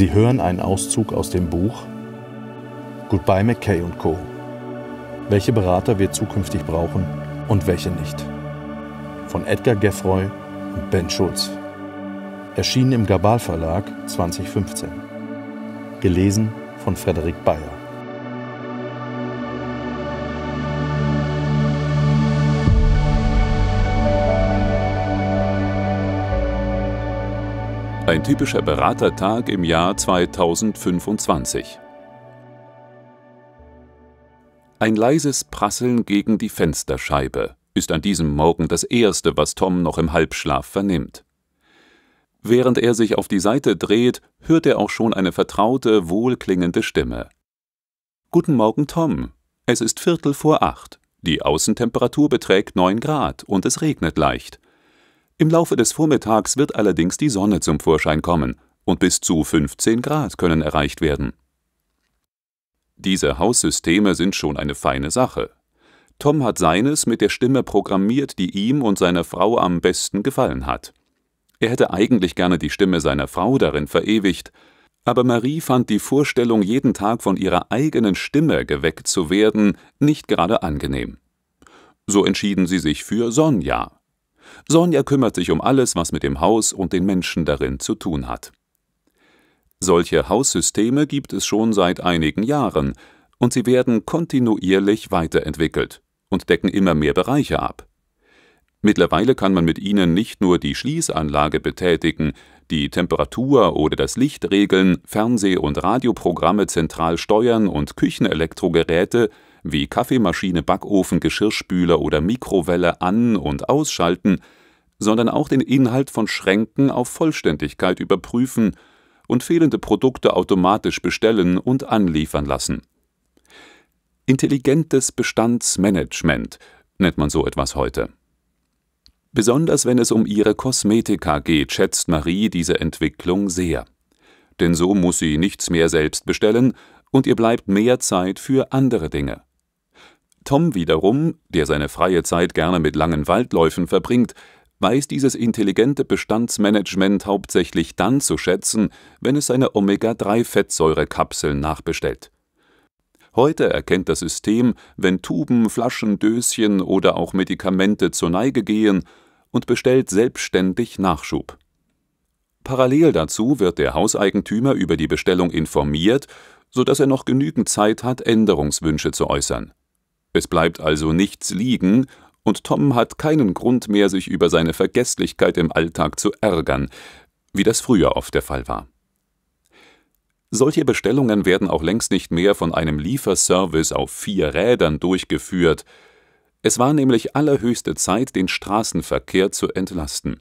Sie hören einen Auszug aus dem Buch Goodbye McKay und Co. Welche Berater wir zukünftig brauchen und welche nicht. Von Edgar Geffroy und Ben Schulz. Erschienen im Gabal Verlag 2015. Gelesen von Frederik Bayer. Ein typischer Beratertag im Jahr 2025. Ein leises Prasseln gegen die Fensterscheibe ist an diesem Morgen das Erste, was Tom noch im Halbschlaf vernimmt. Während er sich auf die Seite dreht, hört er auch schon eine vertraute, wohlklingende Stimme. Guten Morgen, Tom. Es ist Viertel vor acht. Die Außentemperatur beträgt neun Grad und es regnet leicht. Im Laufe des Vormittags wird allerdings die Sonne zum Vorschein kommen und bis zu 15 Grad können erreicht werden. Diese Haussysteme sind schon eine feine Sache. Tom hat seines mit der Stimme programmiert, die ihm und seiner Frau am besten gefallen hat. Er hätte eigentlich gerne die Stimme seiner Frau darin verewigt, aber Marie fand die Vorstellung, jeden Tag von ihrer eigenen Stimme geweckt zu werden, nicht gerade angenehm. So entschieden sie sich für Sonja, Sonja kümmert sich um alles, was mit dem Haus und den Menschen darin zu tun hat. Solche Haussysteme gibt es schon seit einigen Jahren und sie werden kontinuierlich weiterentwickelt und decken immer mehr Bereiche ab. Mittlerweile kann man mit ihnen nicht nur die Schließanlage betätigen, die Temperatur oder das Licht regeln, Fernseh- und Radioprogramme zentral steuern und Küchenelektrogeräte wie Kaffeemaschine, Backofen, Geschirrspüler oder Mikrowelle an- und ausschalten, sondern auch den Inhalt von Schränken auf Vollständigkeit überprüfen und fehlende Produkte automatisch bestellen und anliefern lassen. Intelligentes Bestandsmanagement nennt man so etwas heute. Besonders wenn es um ihre Kosmetika geht, schätzt Marie diese Entwicklung sehr. Denn so muss sie nichts mehr selbst bestellen und ihr bleibt mehr Zeit für andere Dinge. Tom wiederum, der seine freie Zeit gerne mit langen Waldläufen verbringt, weiß dieses intelligente Bestandsmanagement hauptsächlich dann zu schätzen, wenn es seine Omega-3-Fettsäurekapseln nachbestellt. Heute erkennt das System, wenn Tuben, Flaschen, Döschen oder auch Medikamente zur Neige gehen und bestellt selbstständig Nachschub. Parallel dazu wird der Hauseigentümer über die Bestellung informiert, sodass er noch genügend Zeit hat, Änderungswünsche zu äußern. Es bleibt also nichts liegen, und Tom hat keinen Grund mehr, sich über seine Vergesslichkeit im Alltag zu ärgern, wie das früher oft der Fall war. Solche Bestellungen werden auch längst nicht mehr von einem Lieferservice auf vier Rädern durchgeführt. Es war nämlich allerhöchste Zeit, den Straßenverkehr zu entlasten.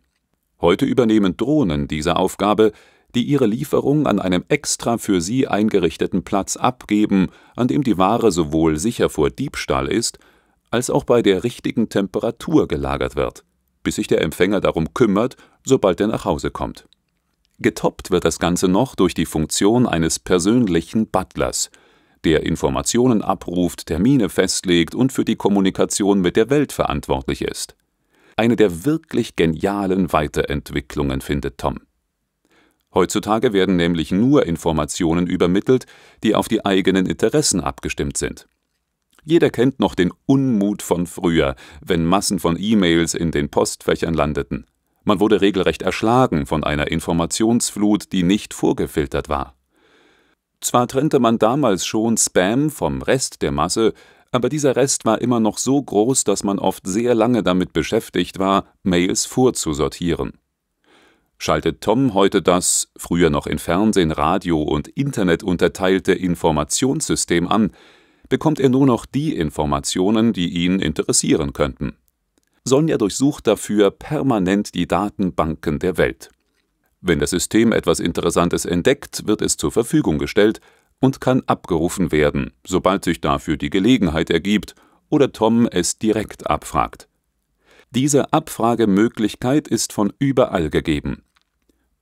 Heute übernehmen Drohnen diese Aufgabe, die ihre Lieferung an einem extra für sie eingerichteten Platz abgeben, an dem die Ware sowohl sicher vor Diebstahl ist, als auch bei der richtigen Temperatur gelagert wird, bis sich der Empfänger darum kümmert, sobald er nach Hause kommt. Getoppt wird das Ganze noch durch die Funktion eines persönlichen Butlers, der Informationen abruft, Termine festlegt und für die Kommunikation mit der Welt verantwortlich ist. Eine der wirklich genialen Weiterentwicklungen findet Tom. Heutzutage werden nämlich nur Informationen übermittelt, die auf die eigenen Interessen abgestimmt sind. Jeder kennt noch den Unmut von früher, wenn Massen von E-Mails in den Postfächern landeten. Man wurde regelrecht erschlagen von einer Informationsflut, die nicht vorgefiltert war. Zwar trennte man damals schon Spam vom Rest der Masse, aber dieser Rest war immer noch so groß, dass man oft sehr lange damit beschäftigt war, Mails vorzusortieren schaltet Tom heute das, früher noch in Fernsehen, Radio und Internet unterteilte Informationssystem an, bekommt er nur noch die Informationen, die ihn interessieren könnten. Sonja durchsucht dafür permanent die Datenbanken der Welt. Wenn das System etwas Interessantes entdeckt, wird es zur Verfügung gestellt und kann abgerufen werden, sobald sich dafür die Gelegenheit ergibt oder Tom es direkt abfragt. Diese Abfragemöglichkeit ist von überall gegeben.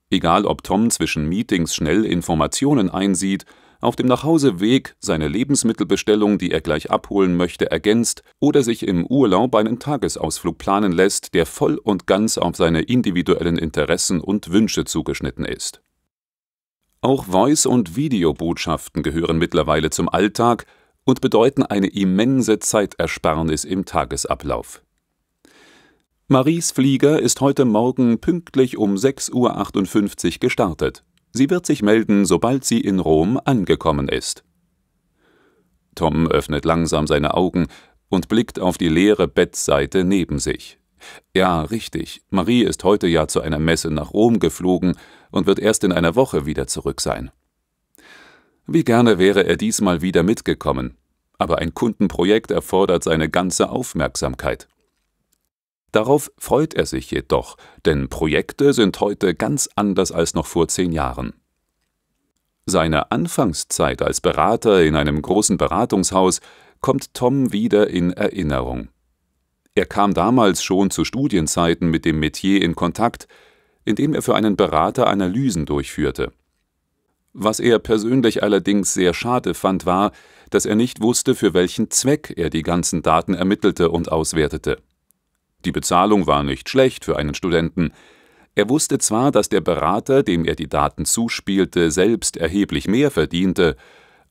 Egal ob Tom zwischen Meetings schnell Informationen einsieht, auf dem Nachhauseweg seine Lebensmittelbestellung, die er gleich abholen möchte, ergänzt oder sich im Urlaub einen Tagesausflug planen lässt, der voll und ganz auf seine individuellen Interessen und Wünsche zugeschnitten ist. Auch Voice- und Videobotschaften gehören mittlerweile zum Alltag und bedeuten eine immense Zeitersparnis im Tagesablauf. Maries Flieger ist heute Morgen pünktlich um 6.58 Uhr gestartet. Sie wird sich melden, sobald sie in Rom angekommen ist. Tom öffnet langsam seine Augen und blickt auf die leere Bettseite neben sich. Ja, richtig, Marie ist heute ja zu einer Messe nach Rom geflogen und wird erst in einer Woche wieder zurück sein. Wie gerne wäre er diesmal wieder mitgekommen, aber ein Kundenprojekt erfordert seine ganze Aufmerksamkeit. Darauf freut er sich jedoch, denn Projekte sind heute ganz anders als noch vor zehn Jahren. Seine Anfangszeit als Berater in einem großen Beratungshaus kommt Tom wieder in Erinnerung. Er kam damals schon zu Studienzeiten mit dem Metier in Kontakt, indem er für einen Berater Analysen durchführte. Was er persönlich allerdings sehr schade fand, war, dass er nicht wusste, für welchen Zweck er die ganzen Daten ermittelte und auswertete. Die Bezahlung war nicht schlecht für einen Studenten. Er wusste zwar, dass der Berater, dem er die Daten zuspielte, selbst erheblich mehr verdiente,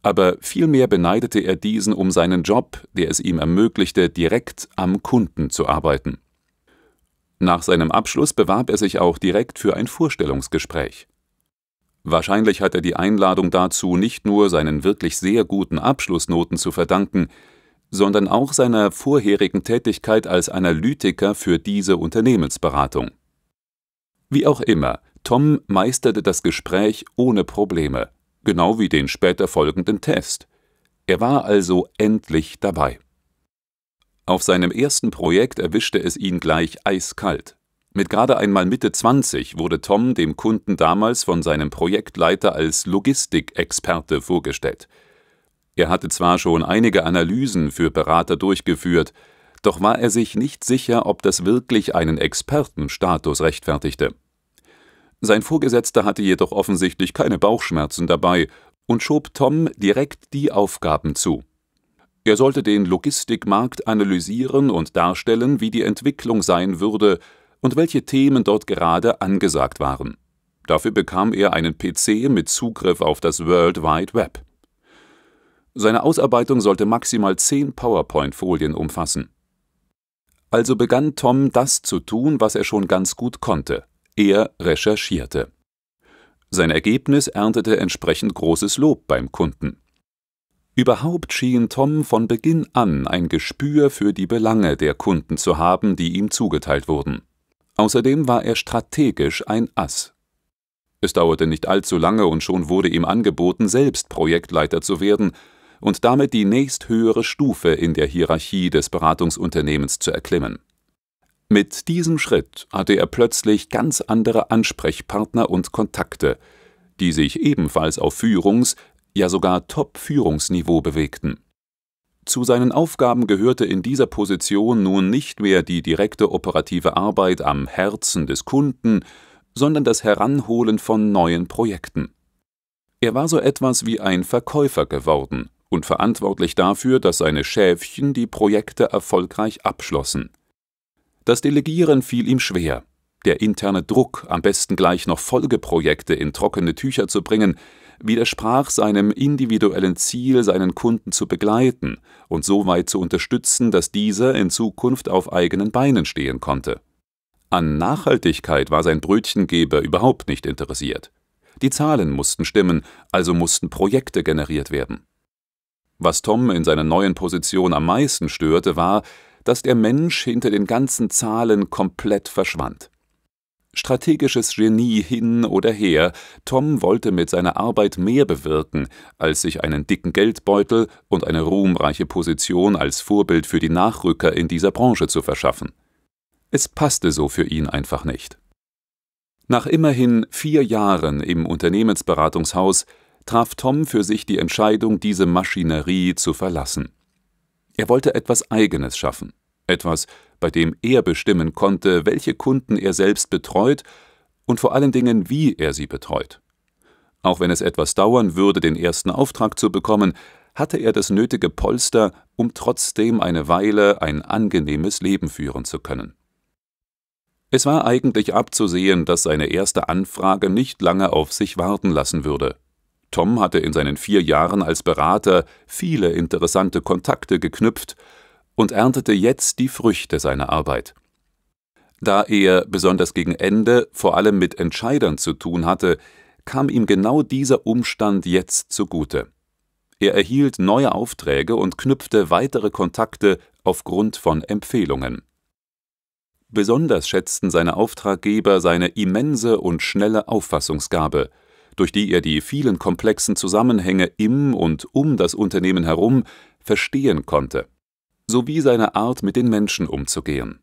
aber vielmehr beneidete er diesen um seinen Job, der es ihm ermöglichte, direkt am Kunden zu arbeiten. Nach seinem Abschluss bewarb er sich auch direkt für ein Vorstellungsgespräch. Wahrscheinlich hat er die Einladung dazu nicht nur seinen wirklich sehr guten Abschlussnoten zu verdanken, sondern auch seiner vorherigen Tätigkeit als Analytiker für diese Unternehmensberatung. Wie auch immer, Tom meisterte das Gespräch ohne Probleme, genau wie den später folgenden Test. Er war also endlich dabei. Auf seinem ersten Projekt erwischte es ihn gleich eiskalt. Mit gerade einmal Mitte 20 wurde Tom dem Kunden damals von seinem Projektleiter als Logistikexperte vorgestellt – er hatte zwar schon einige Analysen für Berater durchgeführt, doch war er sich nicht sicher, ob das wirklich einen Expertenstatus rechtfertigte. Sein Vorgesetzter hatte jedoch offensichtlich keine Bauchschmerzen dabei und schob Tom direkt die Aufgaben zu. Er sollte den Logistikmarkt analysieren und darstellen, wie die Entwicklung sein würde und welche Themen dort gerade angesagt waren. Dafür bekam er einen PC mit Zugriff auf das World Wide Web. Seine Ausarbeitung sollte maximal zehn PowerPoint-Folien umfassen. Also begann Tom das zu tun, was er schon ganz gut konnte. Er recherchierte. Sein Ergebnis erntete entsprechend großes Lob beim Kunden. Überhaupt schien Tom von Beginn an ein Gespür für die Belange der Kunden zu haben, die ihm zugeteilt wurden. Außerdem war er strategisch ein Ass. Es dauerte nicht allzu lange und schon wurde ihm angeboten, selbst Projektleiter zu werden, und damit die nächsthöhere Stufe in der Hierarchie des Beratungsunternehmens zu erklimmen. Mit diesem Schritt hatte er plötzlich ganz andere Ansprechpartner und Kontakte, die sich ebenfalls auf Führungs-, ja sogar Top-Führungsniveau bewegten. Zu seinen Aufgaben gehörte in dieser Position nun nicht mehr die direkte operative Arbeit am Herzen des Kunden, sondern das Heranholen von neuen Projekten. Er war so etwas wie ein Verkäufer geworden, und verantwortlich dafür, dass seine Schäfchen die Projekte erfolgreich abschlossen. Das Delegieren fiel ihm schwer. Der interne Druck, am besten gleich noch Folgeprojekte in trockene Tücher zu bringen, widersprach seinem individuellen Ziel, seinen Kunden zu begleiten und so weit zu unterstützen, dass dieser in Zukunft auf eigenen Beinen stehen konnte. An Nachhaltigkeit war sein Brötchengeber überhaupt nicht interessiert. Die Zahlen mussten stimmen, also mussten Projekte generiert werden. Was Tom in seiner neuen Position am meisten störte, war, dass der Mensch hinter den ganzen Zahlen komplett verschwand. Strategisches Genie hin oder her, Tom wollte mit seiner Arbeit mehr bewirken, als sich einen dicken Geldbeutel und eine ruhmreiche Position als Vorbild für die Nachrücker in dieser Branche zu verschaffen. Es passte so für ihn einfach nicht. Nach immerhin vier Jahren im Unternehmensberatungshaus traf Tom für sich die Entscheidung, diese Maschinerie zu verlassen. Er wollte etwas Eigenes schaffen, etwas, bei dem er bestimmen konnte, welche Kunden er selbst betreut und vor allen Dingen, wie er sie betreut. Auch wenn es etwas dauern würde, den ersten Auftrag zu bekommen, hatte er das nötige Polster, um trotzdem eine Weile ein angenehmes Leben führen zu können. Es war eigentlich abzusehen, dass seine erste Anfrage nicht lange auf sich warten lassen würde. Tom hatte in seinen vier Jahren als Berater viele interessante Kontakte geknüpft und erntete jetzt die Früchte seiner Arbeit. Da er besonders gegen Ende vor allem mit Entscheidern zu tun hatte, kam ihm genau dieser Umstand jetzt zugute. Er erhielt neue Aufträge und knüpfte weitere Kontakte aufgrund von Empfehlungen. Besonders schätzten seine Auftraggeber seine immense und schnelle Auffassungsgabe – durch die er die vielen komplexen Zusammenhänge im und um das Unternehmen herum verstehen konnte, sowie seine Art, mit den Menschen umzugehen.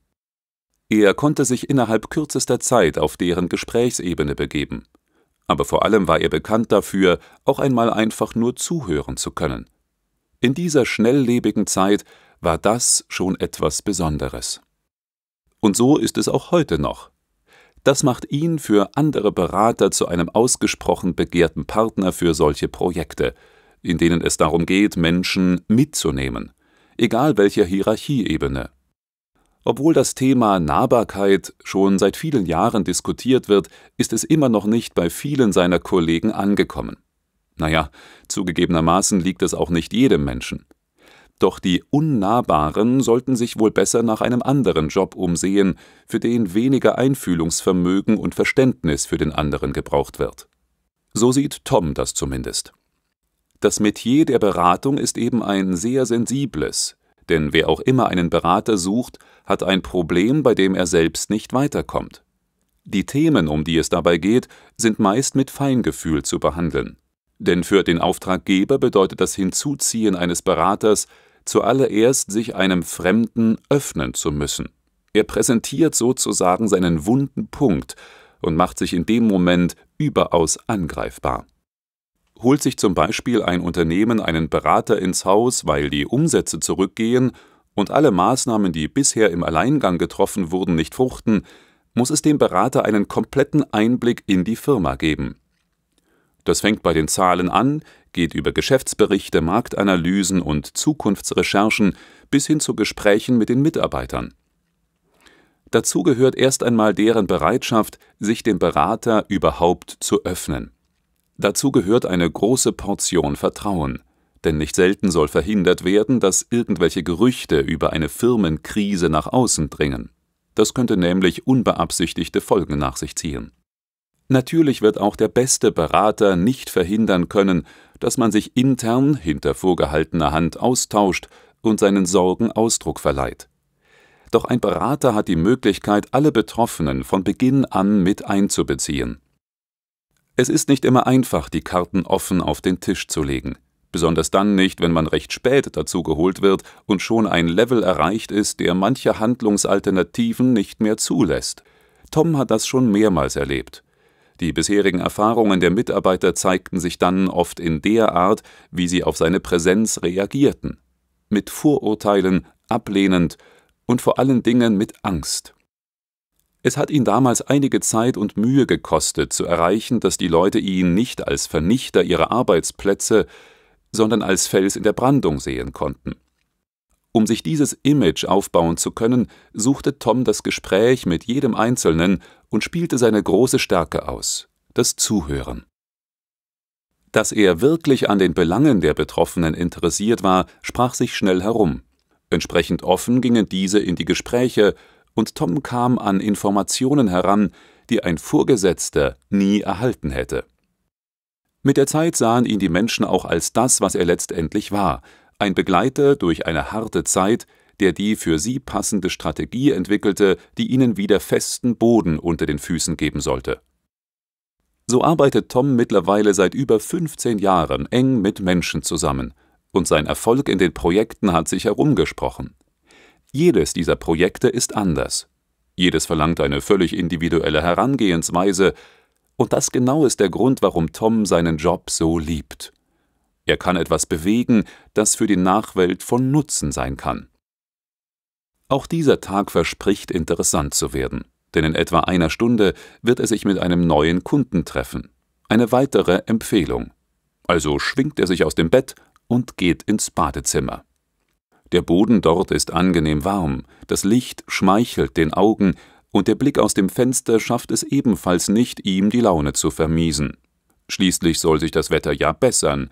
Er konnte sich innerhalb kürzester Zeit auf deren Gesprächsebene begeben. Aber vor allem war er bekannt dafür, auch einmal einfach nur zuhören zu können. In dieser schnelllebigen Zeit war das schon etwas Besonderes. Und so ist es auch heute noch. Das macht ihn für andere Berater zu einem ausgesprochen begehrten Partner für solche Projekte, in denen es darum geht, Menschen mitzunehmen, egal welcher Hierarchieebene. Obwohl das Thema Nahbarkeit schon seit vielen Jahren diskutiert wird, ist es immer noch nicht bei vielen seiner Kollegen angekommen. Naja, zugegebenermaßen liegt es auch nicht jedem Menschen. Doch die Unnahbaren sollten sich wohl besser nach einem anderen Job umsehen, für den weniger Einfühlungsvermögen und Verständnis für den anderen gebraucht wird. So sieht Tom das zumindest. Das Metier der Beratung ist eben ein sehr sensibles, denn wer auch immer einen Berater sucht, hat ein Problem, bei dem er selbst nicht weiterkommt. Die Themen, um die es dabei geht, sind meist mit Feingefühl zu behandeln. Denn für den Auftraggeber bedeutet das Hinzuziehen eines Beraters, zuallererst sich einem Fremden öffnen zu müssen. Er präsentiert sozusagen seinen wunden Punkt und macht sich in dem Moment überaus angreifbar. Holt sich zum Beispiel ein Unternehmen einen Berater ins Haus, weil die Umsätze zurückgehen und alle Maßnahmen, die bisher im Alleingang getroffen wurden, nicht fruchten, muss es dem Berater einen kompletten Einblick in die Firma geben. Das fängt bei den Zahlen an, geht über Geschäftsberichte, Marktanalysen und Zukunftsrecherchen bis hin zu Gesprächen mit den Mitarbeitern. Dazu gehört erst einmal deren Bereitschaft, sich dem Berater überhaupt zu öffnen. Dazu gehört eine große Portion Vertrauen, denn nicht selten soll verhindert werden, dass irgendwelche Gerüchte über eine Firmenkrise nach außen dringen. Das könnte nämlich unbeabsichtigte Folgen nach sich ziehen. Natürlich wird auch der beste Berater nicht verhindern können, dass man sich intern hinter vorgehaltener Hand austauscht und seinen Sorgen Ausdruck verleiht. Doch ein Berater hat die Möglichkeit, alle Betroffenen von Beginn an mit einzubeziehen. Es ist nicht immer einfach, die Karten offen auf den Tisch zu legen, besonders dann nicht, wenn man recht spät dazu geholt wird und schon ein Level erreicht ist, der manche Handlungsalternativen nicht mehr zulässt. Tom hat das schon mehrmals erlebt. Die bisherigen Erfahrungen der Mitarbeiter zeigten sich dann oft in der Art, wie sie auf seine Präsenz reagierten. Mit Vorurteilen, ablehnend und vor allen Dingen mit Angst. Es hat ihn damals einige Zeit und Mühe gekostet, zu erreichen, dass die Leute ihn nicht als Vernichter ihrer Arbeitsplätze, sondern als Fels in der Brandung sehen konnten. Um sich dieses Image aufbauen zu können, suchte Tom das Gespräch mit jedem Einzelnen und spielte seine große Stärke aus, das Zuhören. Dass er wirklich an den Belangen der Betroffenen interessiert war, sprach sich schnell herum. Entsprechend offen gingen diese in die Gespräche, und Tom kam an Informationen heran, die ein Vorgesetzter nie erhalten hätte. Mit der Zeit sahen ihn die Menschen auch als das, was er letztendlich war, ein Begleiter durch eine harte Zeit, der die für sie passende Strategie entwickelte, die ihnen wieder festen Boden unter den Füßen geben sollte. So arbeitet Tom mittlerweile seit über 15 Jahren eng mit Menschen zusammen, und sein Erfolg in den Projekten hat sich herumgesprochen. Jedes dieser Projekte ist anders. Jedes verlangt eine völlig individuelle Herangehensweise, und das genau ist der Grund, warum Tom seinen Job so liebt. Er kann etwas bewegen, das für die Nachwelt von Nutzen sein kann. Auch dieser Tag verspricht interessant zu werden, denn in etwa einer Stunde wird er sich mit einem neuen Kunden treffen. Eine weitere Empfehlung. Also schwingt er sich aus dem Bett und geht ins Badezimmer. Der Boden dort ist angenehm warm, das Licht schmeichelt den Augen, und der Blick aus dem Fenster schafft es ebenfalls nicht, ihm die Laune zu vermiesen. Schließlich soll sich das Wetter ja bessern.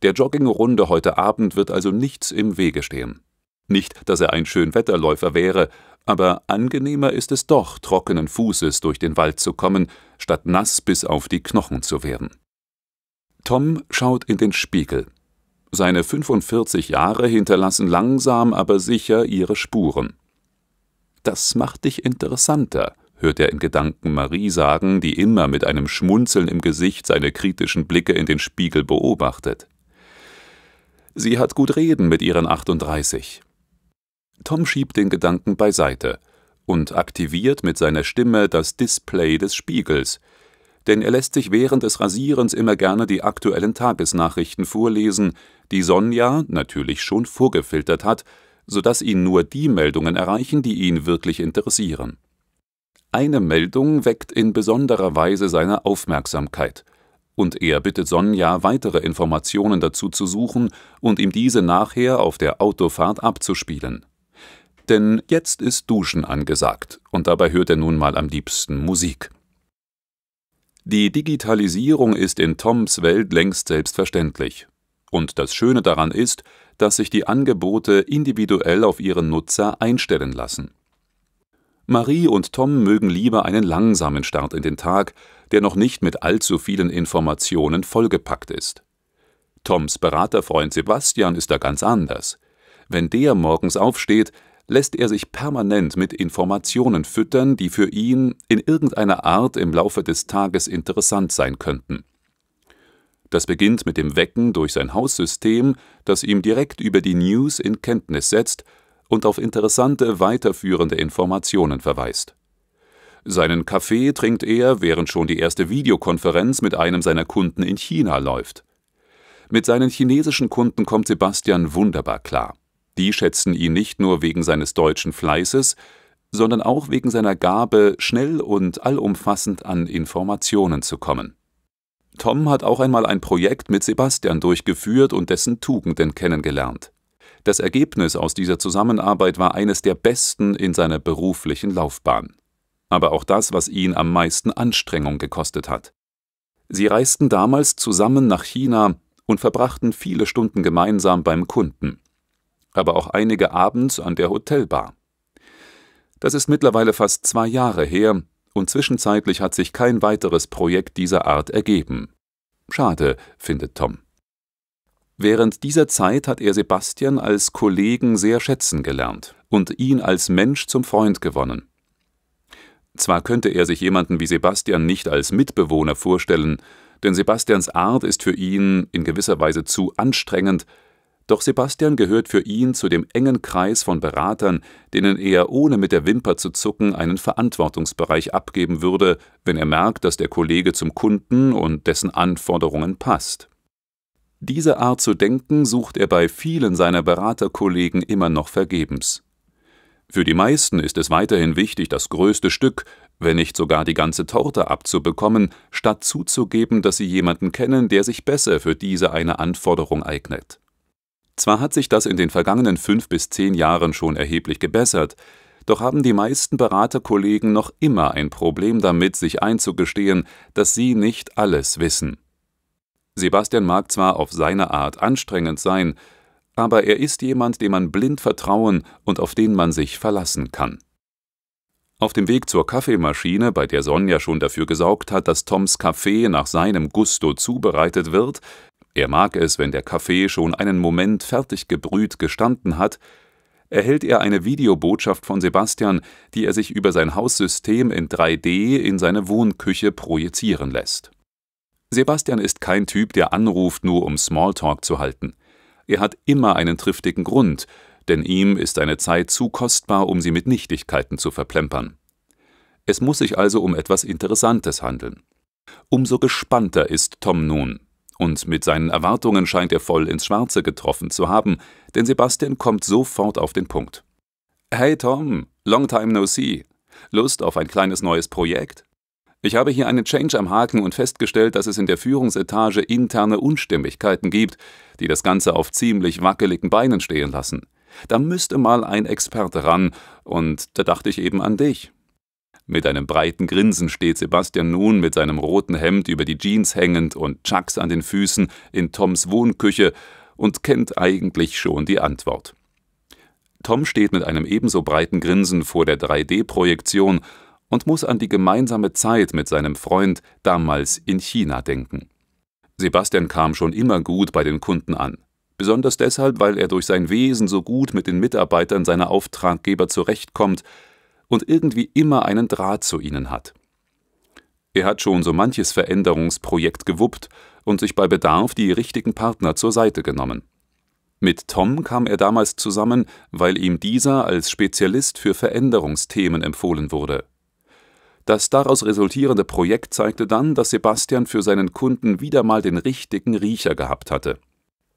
Der Joggingrunde heute Abend wird also nichts im Wege stehen. Nicht, dass er ein Schönwetterläufer wäre, aber angenehmer ist es doch, trockenen Fußes durch den Wald zu kommen, statt nass bis auf die Knochen zu werden. Tom schaut in den Spiegel. Seine 45 Jahre hinterlassen langsam, aber sicher ihre Spuren. Das macht dich interessanter, hört er in Gedanken Marie sagen, die immer mit einem Schmunzeln im Gesicht seine kritischen Blicke in den Spiegel beobachtet. Sie hat gut reden mit ihren 38. Tom schiebt den Gedanken beiseite und aktiviert mit seiner Stimme das Display des Spiegels, denn er lässt sich während des Rasierens immer gerne die aktuellen Tagesnachrichten vorlesen, die Sonja natürlich schon vorgefiltert hat, sodass ihn nur die Meldungen erreichen, die ihn wirklich interessieren. Eine Meldung weckt in besonderer Weise seine Aufmerksamkeit, und er bittet Sonja, weitere Informationen dazu zu suchen und ihm diese nachher auf der Autofahrt abzuspielen denn jetzt ist Duschen angesagt und dabei hört er nun mal am liebsten Musik. Die Digitalisierung ist in Toms Welt längst selbstverständlich. Und das Schöne daran ist, dass sich die Angebote individuell auf ihren Nutzer einstellen lassen. Marie und Tom mögen lieber einen langsamen Start in den Tag, der noch nicht mit allzu vielen Informationen vollgepackt ist. Toms Beraterfreund Sebastian ist da ganz anders. Wenn der morgens aufsteht, lässt er sich permanent mit Informationen füttern, die für ihn in irgendeiner Art im Laufe des Tages interessant sein könnten. Das beginnt mit dem Wecken durch sein Haussystem, das ihm direkt über die News in Kenntnis setzt und auf interessante weiterführende Informationen verweist. Seinen Kaffee trinkt er, während schon die erste Videokonferenz mit einem seiner Kunden in China läuft. Mit seinen chinesischen Kunden kommt Sebastian wunderbar klar. Die schätzen ihn nicht nur wegen seines deutschen Fleißes, sondern auch wegen seiner Gabe, schnell und allumfassend an Informationen zu kommen. Tom hat auch einmal ein Projekt mit Sebastian durchgeführt und dessen Tugenden kennengelernt. Das Ergebnis aus dieser Zusammenarbeit war eines der besten in seiner beruflichen Laufbahn. Aber auch das, was ihn am meisten Anstrengung gekostet hat. Sie reisten damals zusammen nach China und verbrachten viele Stunden gemeinsam beim Kunden aber auch einige abends an der Hotelbar. Das ist mittlerweile fast zwei Jahre her und zwischenzeitlich hat sich kein weiteres Projekt dieser Art ergeben. Schade, findet Tom. Während dieser Zeit hat er Sebastian als Kollegen sehr schätzen gelernt und ihn als Mensch zum Freund gewonnen. Zwar könnte er sich jemanden wie Sebastian nicht als Mitbewohner vorstellen, denn Sebastians Art ist für ihn in gewisser Weise zu anstrengend, doch Sebastian gehört für ihn zu dem engen Kreis von Beratern, denen er ohne mit der Wimper zu zucken einen Verantwortungsbereich abgeben würde, wenn er merkt, dass der Kollege zum Kunden und dessen Anforderungen passt. Diese Art zu denken sucht er bei vielen seiner Beraterkollegen immer noch vergebens. Für die meisten ist es weiterhin wichtig, das größte Stück, wenn nicht sogar die ganze Torte abzubekommen, statt zuzugeben, dass sie jemanden kennen, der sich besser für diese eine Anforderung eignet. Zwar hat sich das in den vergangenen fünf bis zehn Jahren schon erheblich gebessert, doch haben die meisten Beraterkollegen noch immer ein Problem damit, sich einzugestehen, dass sie nicht alles wissen. Sebastian mag zwar auf seine Art anstrengend sein, aber er ist jemand, dem man blind vertrauen und auf den man sich verlassen kann. Auf dem Weg zur Kaffeemaschine, bei der Sonja schon dafür gesorgt hat, dass Toms Kaffee nach seinem Gusto zubereitet wird, er mag es, wenn der Kaffee schon einen Moment fertig gebrüht gestanden hat, erhält er eine Videobotschaft von Sebastian, die er sich über sein Haussystem in 3D in seine Wohnküche projizieren lässt. Sebastian ist kein Typ, der anruft, nur um Smalltalk zu halten. Er hat immer einen triftigen Grund, denn ihm ist seine Zeit zu kostbar, um sie mit Nichtigkeiten zu verplempern. Es muss sich also um etwas Interessantes handeln. Umso gespannter ist Tom nun. Und mit seinen Erwartungen scheint er voll ins Schwarze getroffen zu haben, denn Sebastian kommt sofort auf den Punkt. Hey Tom, long time no see. Lust auf ein kleines neues Projekt? Ich habe hier einen Change am Haken und festgestellt, dass es in der Führungsetage interne Unstimmigkeiten gibt, die das Ganze auf ziemlich wackeligen Beinen stehen lassen. Da müsste mal ein Experte ran, und da dachte ich eben an dich. Mit einem breiten Grinsen steht Sebastian nun mit seinem roten Hemd über die Jeans hängend und Chucks an den Füßen in Toms Wohnküche und kennt eigentlich schon die Antwort. Tom steht mit einem ebenso breiten Grinsen vor der 3D-Projektion und muss an die gemeinsame Zeit mit seinem Freund damals in China denken. Sebastian kam schon immer gut bei den Kunden an. Besonders deshalb, weil er durch sein Wesen so gut mit den Mitarbeitern seiner Auftraggeber zurechtkommt, und irgendwie immer einen Draht zu ihnen hat. Er hat schon so manches Veränderungsprojekt gewuppt und sich bei Bedarf die richtigen Partner zur Seite genommen. Mit Tom kam er damals zusammen, weil ihm dieser als Spezialist für Veränderungsthemen empfohlen wurde. Das daraus resultierende Projekt zeigte dann, dass Sebastian für seinen Kunden wieder mal den richtigen Riecher gehabt hatte.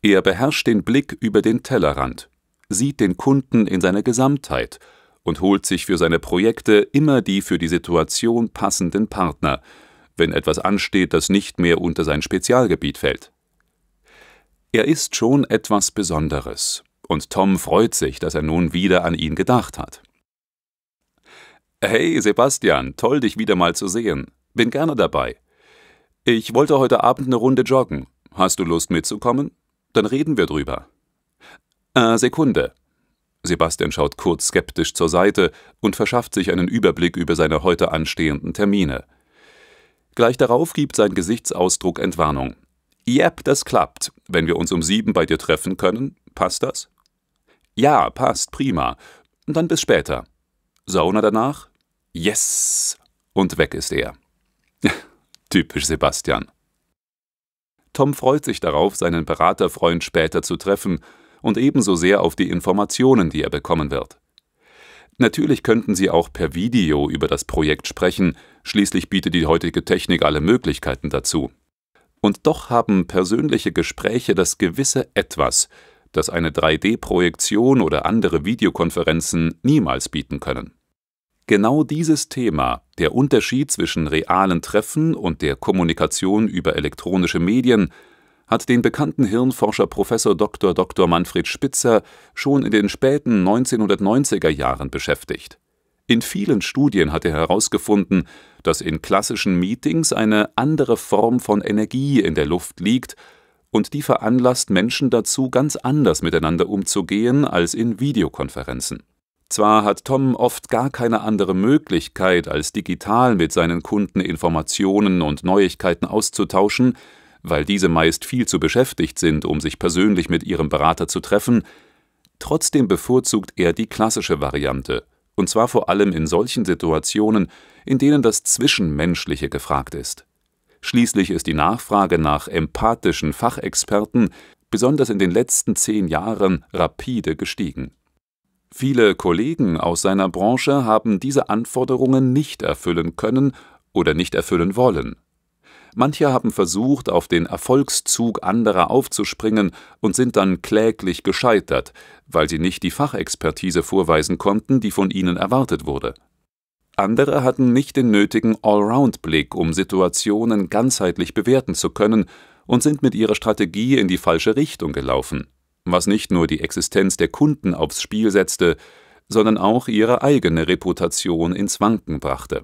Er beherrscht den Blick über den Tellerrand, sieht den Kunden in seiner Gesamtheit und holt sich für seine Projekte immer die für die Situation passenden Partner, wenn etwas ansteht, das nicht mehr unter sein Spezialgebiet fällt. Er ist schon etwas Besonderes, und Tom freut sich, dass er nun wieder an ihn gedacht hat. Hey Sebastian, toll dich wieder mal zu sehen. Bin gerne dabei. Ich wollte heute Abend eine Runde joggen. Hast du Lust mitzukommen? Dann reden wir drüber. Äh, Sekunde. Sebastian schaut kurz skeptisch zur Seite und verschafft sich einen Überblick über seine heute anstehenden Termine. Gleich darauf gibt sein Gesichtsausdruck Entwarnung. Jep, das klappt. Wenn wir uns um sieben bei dir treffen können, passt das? Ja, passt, prima. Dann bis später. Sauna danach? Yes! Und weg ist er. Typisch Sebastian. Tom freut sich darauf, seinen Beraterfreund später zu treffen und ebenso sehr auf die Informationen, die er bekommen wird. Natürlich könnten Sie auch per Video über das Projekt sprechen, schließlich bietet die heutige Technik alle Möglichkeiten dazu. Und doch haben persönliche Gespräche das gewisse Etwas, das eine 3D-Projektion oder andere Videokonferenzen niemals bieten können. Genau dieses Thema, der Unterschied zwischen realen Treffen und der Kommunikation über elektronische Medien, hat den bekannten Hirnforscher Professor Dr. Dr. Manfred Spitzer schon in den späten 1990er Jahren beschäftigt. In vielen Studien hat er herausgefunden, dass in klassischen Meetings eine andere Form von Energie in der Luft liegt und die veranlasst Menschen dazu, ganz anders miteinander umzugehen als in Videokonferenzen. Zwar hat Tom oft gar keine andere Möglichkeit, als digital mit seinen Kunden Informationen und Neuigkeiten auszutauschen, weil diese meist viel zu beschäftigt sind, um sich persönlich mit ihrem Berater zu treffen, trotzdem bevorzugt er die klassische Variante, und zwar vor allem in solchen Situationen, in denen das Zwischenmenschliche gefragt ist. Schließlich ist die Nachfrage nach empathischen Fachexperten besonders in den letzten zehn Jahren rapide gestiegen. Viele Kollegen aus seiner Branche haben diese Anforderungen nicht erfüllen können oder nicht erfüllen wollen. Manche haben versucht, auf den Erfolgszug anderer aufzuspringen und sind dann kläglich gescheitert, weil sie nicht die Fachexpertise vorweisen konnten, die von ihnen erwartet wurde. Andere hatten nicht den nötigen Allround-Blick, um Situationen ganzheitlich bewerten zu können, und sind mit ihrer Strategie in die falsche Richtung gelaufen, was nicht nur die Existenz der Kunden aufs Spiel setzte, sondern auch ihre eigene Reputation ins Wanken brachte.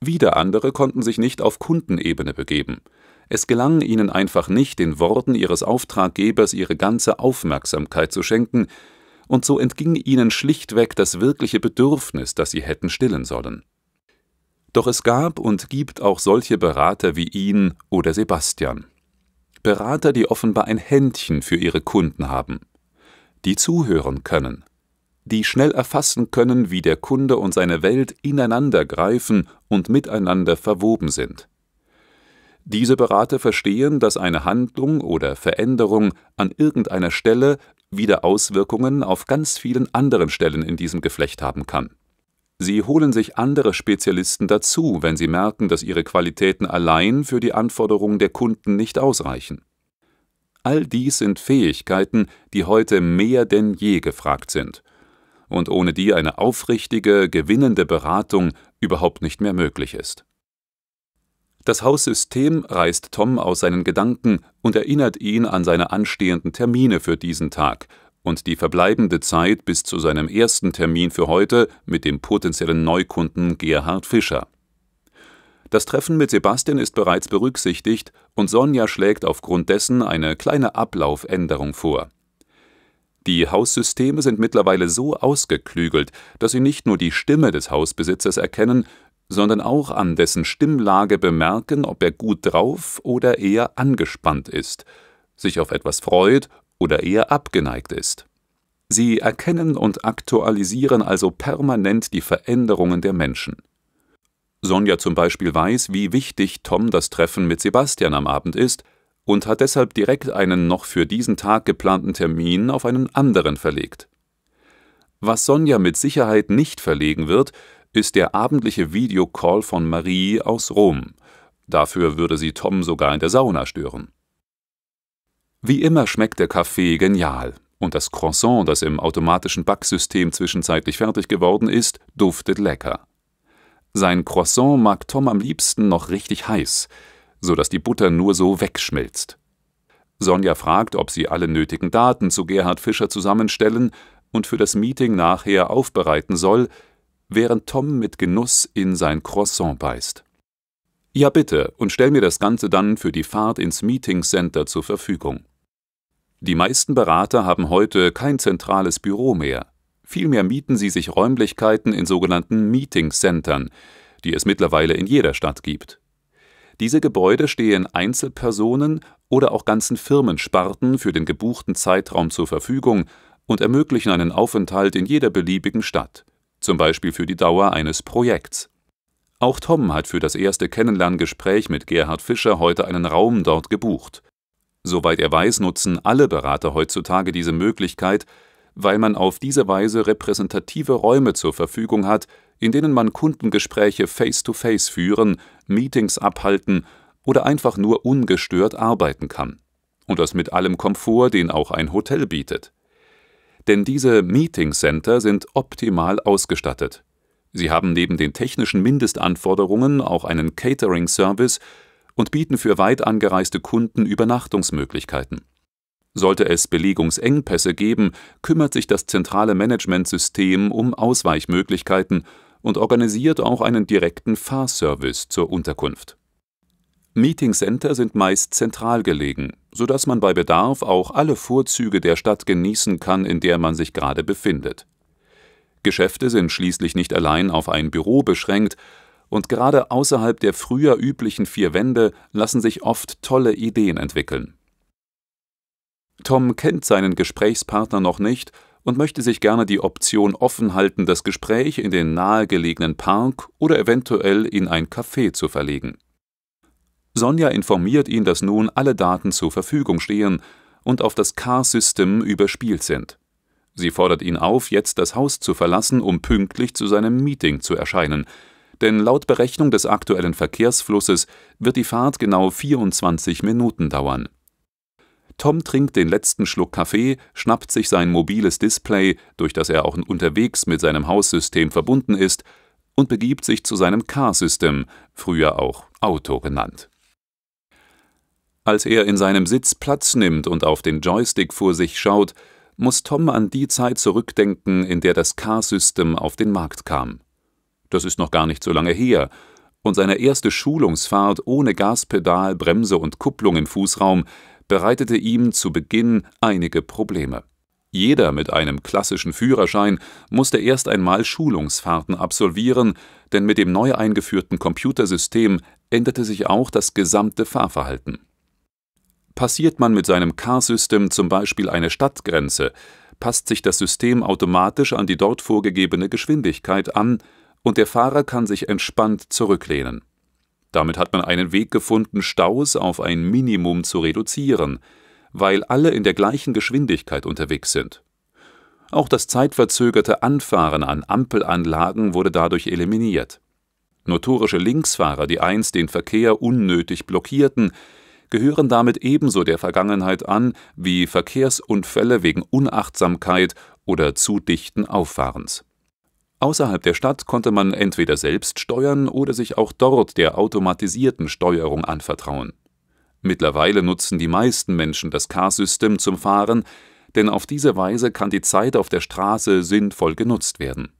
Wieder andere konnten sich nicht auf Kundenebene begeben. Es gelang ihnen einfach nicht, den Worten ihres Auftraggebers ihre ganze Aufmerksamkeit zu schenken, und so entging ihnen schlichtweg das wirkliche Bedürfnis, das sie hätten stillen sollen. Doch es gab und gibt auch solche Berater wie ihn oder Sebastian. Berater, die offenbar ein Händchen für ihre Kunden haben, die zuhören können, die schnell erfassen können, wie der Kunde und seine Welt ineinander greifen und miteinander verwoben sind. Diese Berater verstehen, dass eine Handlung oder Veränderung an irgendeiner Stelle wieder Auswirkungen auf ganz vielen anderen Stellen in diesem Geflecht haben kann. Sie holen sich andere Spezialisten dazu, wenn sie merken, dass ihre Qualitäten allein für die Anforderungen der Kunden nicht ausreichen. All dies sind Fähigkeiten, die heute mehr denn je gefragt sind – und ohne die eine aufrichtige, gewinnende Beratung überhaupt nicht mehr möglich ist. Das Haussystem reißt Tom aus seinen Gedanken und erinnert ihn an seine anstehenden Termine für diesen Tag und die verbleibende Zeit bis zu seinem ersten Termin für heute mit dem potenziellen Neukunden Gerhard Fischer. Das Treffen mit Sebastian ist bereits berücksichtigt und Sonja schlägt aufgrund dessen eine kleine Ablaufänderung vor. Die Haussysteme sind mittlerweile so ausgeklügelt, dass sie nicht nur die Stimme des Hausbesitzers erkennen, sondern auch an dessen Stimmlage bemerken, ob er gut drauf oder eher angespannt ist, sich auf etwas freut oder eher abgeneigt ist. Sie erkennen und aktualisieren also permanent die Veränderungen der Menschen. Sonja zum Beispiel weiß, wie wichtig Tom das Treffen mit Sebastian am Abend ist, und hat deshalb direkt einen noch für diesen Tag geplanten Termin auf einen anderen verlegt. Was Sonja mit Sicherheit nicht verlegen wird, ist der abendliche Videocall von Marie aus Rom. Dafür würde sie Tom sogar in der Sauna stören. Wie immer schmeckt der Kaffee genial und das Croissant, das im automatischen Backsystem zwischenzeitlich fertig geworden ist, duftet lecker. Sein Croissant mag Tom am liebsten noch richtig heiß so dass die Butter nur so wegschmilzt. Sonja fragt, ob sie alle nötigen Daten zu Gerhard Fischer zusammenstellen und für das Meeting nachher aufbereiten soll, während Tom mit Genuss in sein Croissant beißt. Ja bitte, und stell mir das Ganze dann für die Fahrt ins Meeting Center zur Verfügung. Die meisten Berater haben heute kein zentrales Büro mehr. Vielmehr mieten sie sich Räumlichkeiten in sogenannten Meeting Centern, die es mittlerweile in jeder Stadt gibt. Diese Gebäude stehen Einzelpersonen oder auch ganzen Firmensparten für den gebuchten Zeitraum zur Verfügung und ermöglichen einen Aufenthalt in jeder beliebigen Stadt, zum Beispiel für die Dauer eines Projekts. Auch Tom hat für das erste Kennenlerngespräch mit Gerhard Fischer heute einen Raum dort gebucht. Soweit er weiß, nutzen alle Berater heutzutage diese Möglichkeit, weil man auf diese Weise repräsentative Räume zur Verfügung hat, in denen man Kundengespräche face-to-face -face führen, Meetings abhalten oder einfach nur ungestört arbeiten kann. Und das mit allem Komfort, den auch ein Hotel bietet. Denn diese Meeting Center sind optimal ausgestattet. Sie haben neben den technischen Mindestanforderungen auch einen Catering-Service und bieten für weit angereiste Kunden Übernachtungsmöglichkeiten. Sollte es Belegungsengpässe geben, kümmert sich das zentrale Managementsystem um Ausweichmöglichkeiten und organisiert auch einen direkten Fahrservice zur Unterkunft. Meetingcenter sind meist zentral gelegen, sodass man bei Bedarf auch alle Vorzüge der Stadt genießen kann, in der man sich gerade befindet. Geschäfte sind schließlich nicht allein auf ein Büro beschränkt, und gerade außerhalb der früher üblichen vier Wände lassen sich oft tolle Ideen entwickeln. Tom kennt seinen Gesprächspartner noch nicht und möchte sich gerne die Option offen halten, das Gespräch in den nahegelegenen Park oder eventuell in ein Café zu verlegen. Sonja informiert ihn, dass nun alle Daten zur Verfügung stehen und auf das Car-System überspielt sind. Sie fordert ihn auf, jetzt das Haus zu verlassen, um pünktlich zu seinem Meeting zu erscheinen, denn laut Berechnung des aktuellen Verkehrsflusses wird die Fahrt genau 24 Minuten dauern. Tom trinkt den letzten Schluck Kaffee, schnappt sich sein mobiles Display, durch das er auch unterwegs mit seinem Haussystem verbunden ist, und begibt sich zu seinem Car-System, früher auch Auto genannt. Als er in seinem Sitz Platz nimmt und auf den Joystick vor sich schaut, muss Tom an die Zeit zurückdenken, in der das Car-System auf den Markt kam. Das ist noch gar nicht so lange her, und seine erste Schulungsfahrt ohne Gaspedal, Bremse und Kupplung im Fußraum bereitete ihm zu Beginn einige Probleme. Jeder mit einem klassischen Führerschein musste erst einmal Schulungsfahrten absolvieren, denn mit dem neu eingeführten Computersystem änderte sich auch das gesamte Fahrverhalten. Passiert man mit seinem Car-System zum Beispiel eine Stadtgrenze, passt sich das System automatisch an die dort vorgegebene Geschwindigkeit an und der Fahrer kann sich entspannt zurücklehnen. Damit hat man einen Weg gefunden, Staus auf ein Minimum zu reduzieren, weil alle in der gleichen Geschwindigkeit unterwegs sind. Auch das zeitverzögerte Anfahren an Ampelanlagen wurde dadurch eliminiert. Notorische Linksfahrer, die einst den Verkehr unnötig blockierten, gehören damit ebenso der Vergangenheit an wie Verkehrsunfälle wegen Unachtsamkeit oder zu dichten Auffahrens. Außerhalb der Stadt konnte man entweder selbst steuern oder sich auch dort der automatisierten Steuerung anvertrauen. Mittlerweile nutzen die meisten Menschen das Car-System zum Fahren, denn auf diese Weise kann die Zeit auf der Straße sinnvoll genutzt werden.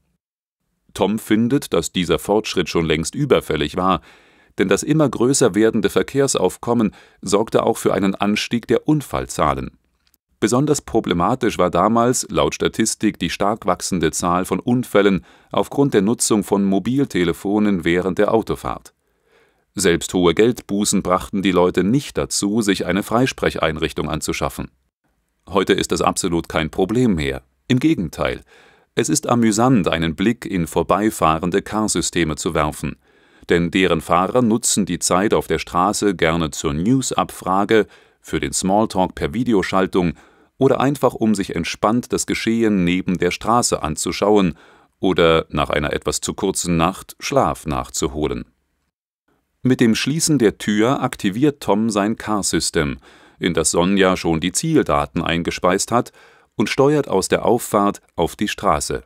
Tom findet, dass dieser Fortschritt schon längst überfällig war, denn das immer größer werdende Verkehrsaufkommen sorgte auch für einen Anstieg der Unfallzahlen. Besonders problematisch war damals laut Statistik die stark wachsende Zahl von Unfällen aufgrund der Nutzung von Mobiltelefonen während der Autofahrt. Selbst hohe Geldbußen brachten die Leute nicht dazu, sich eine Freisprecheinrichtung anzuschaffen. Heute ist das absolut kein Problem mehr. Im Gegenteil, es ist amüsant, einen Blick in vorbeifahrende Carsysteme zu werfen, denn deren Fahrer nutzen die Zeit auf der Straße gerne zur Newsabfrage, für den Smalltalk per Videoschaltung oder einfach um sich entspannt das Geschehen neben der Straße anzuschauen oder nach einer etwas zu kurzen Nacht Schlaf nachzuholen. Mit dem Schließen der Tür aktiviert Tom sein Car-System, in das Sonja schon die Zieldaten eingespeist hat, und steuert aus der Auffahrt auf die Straße.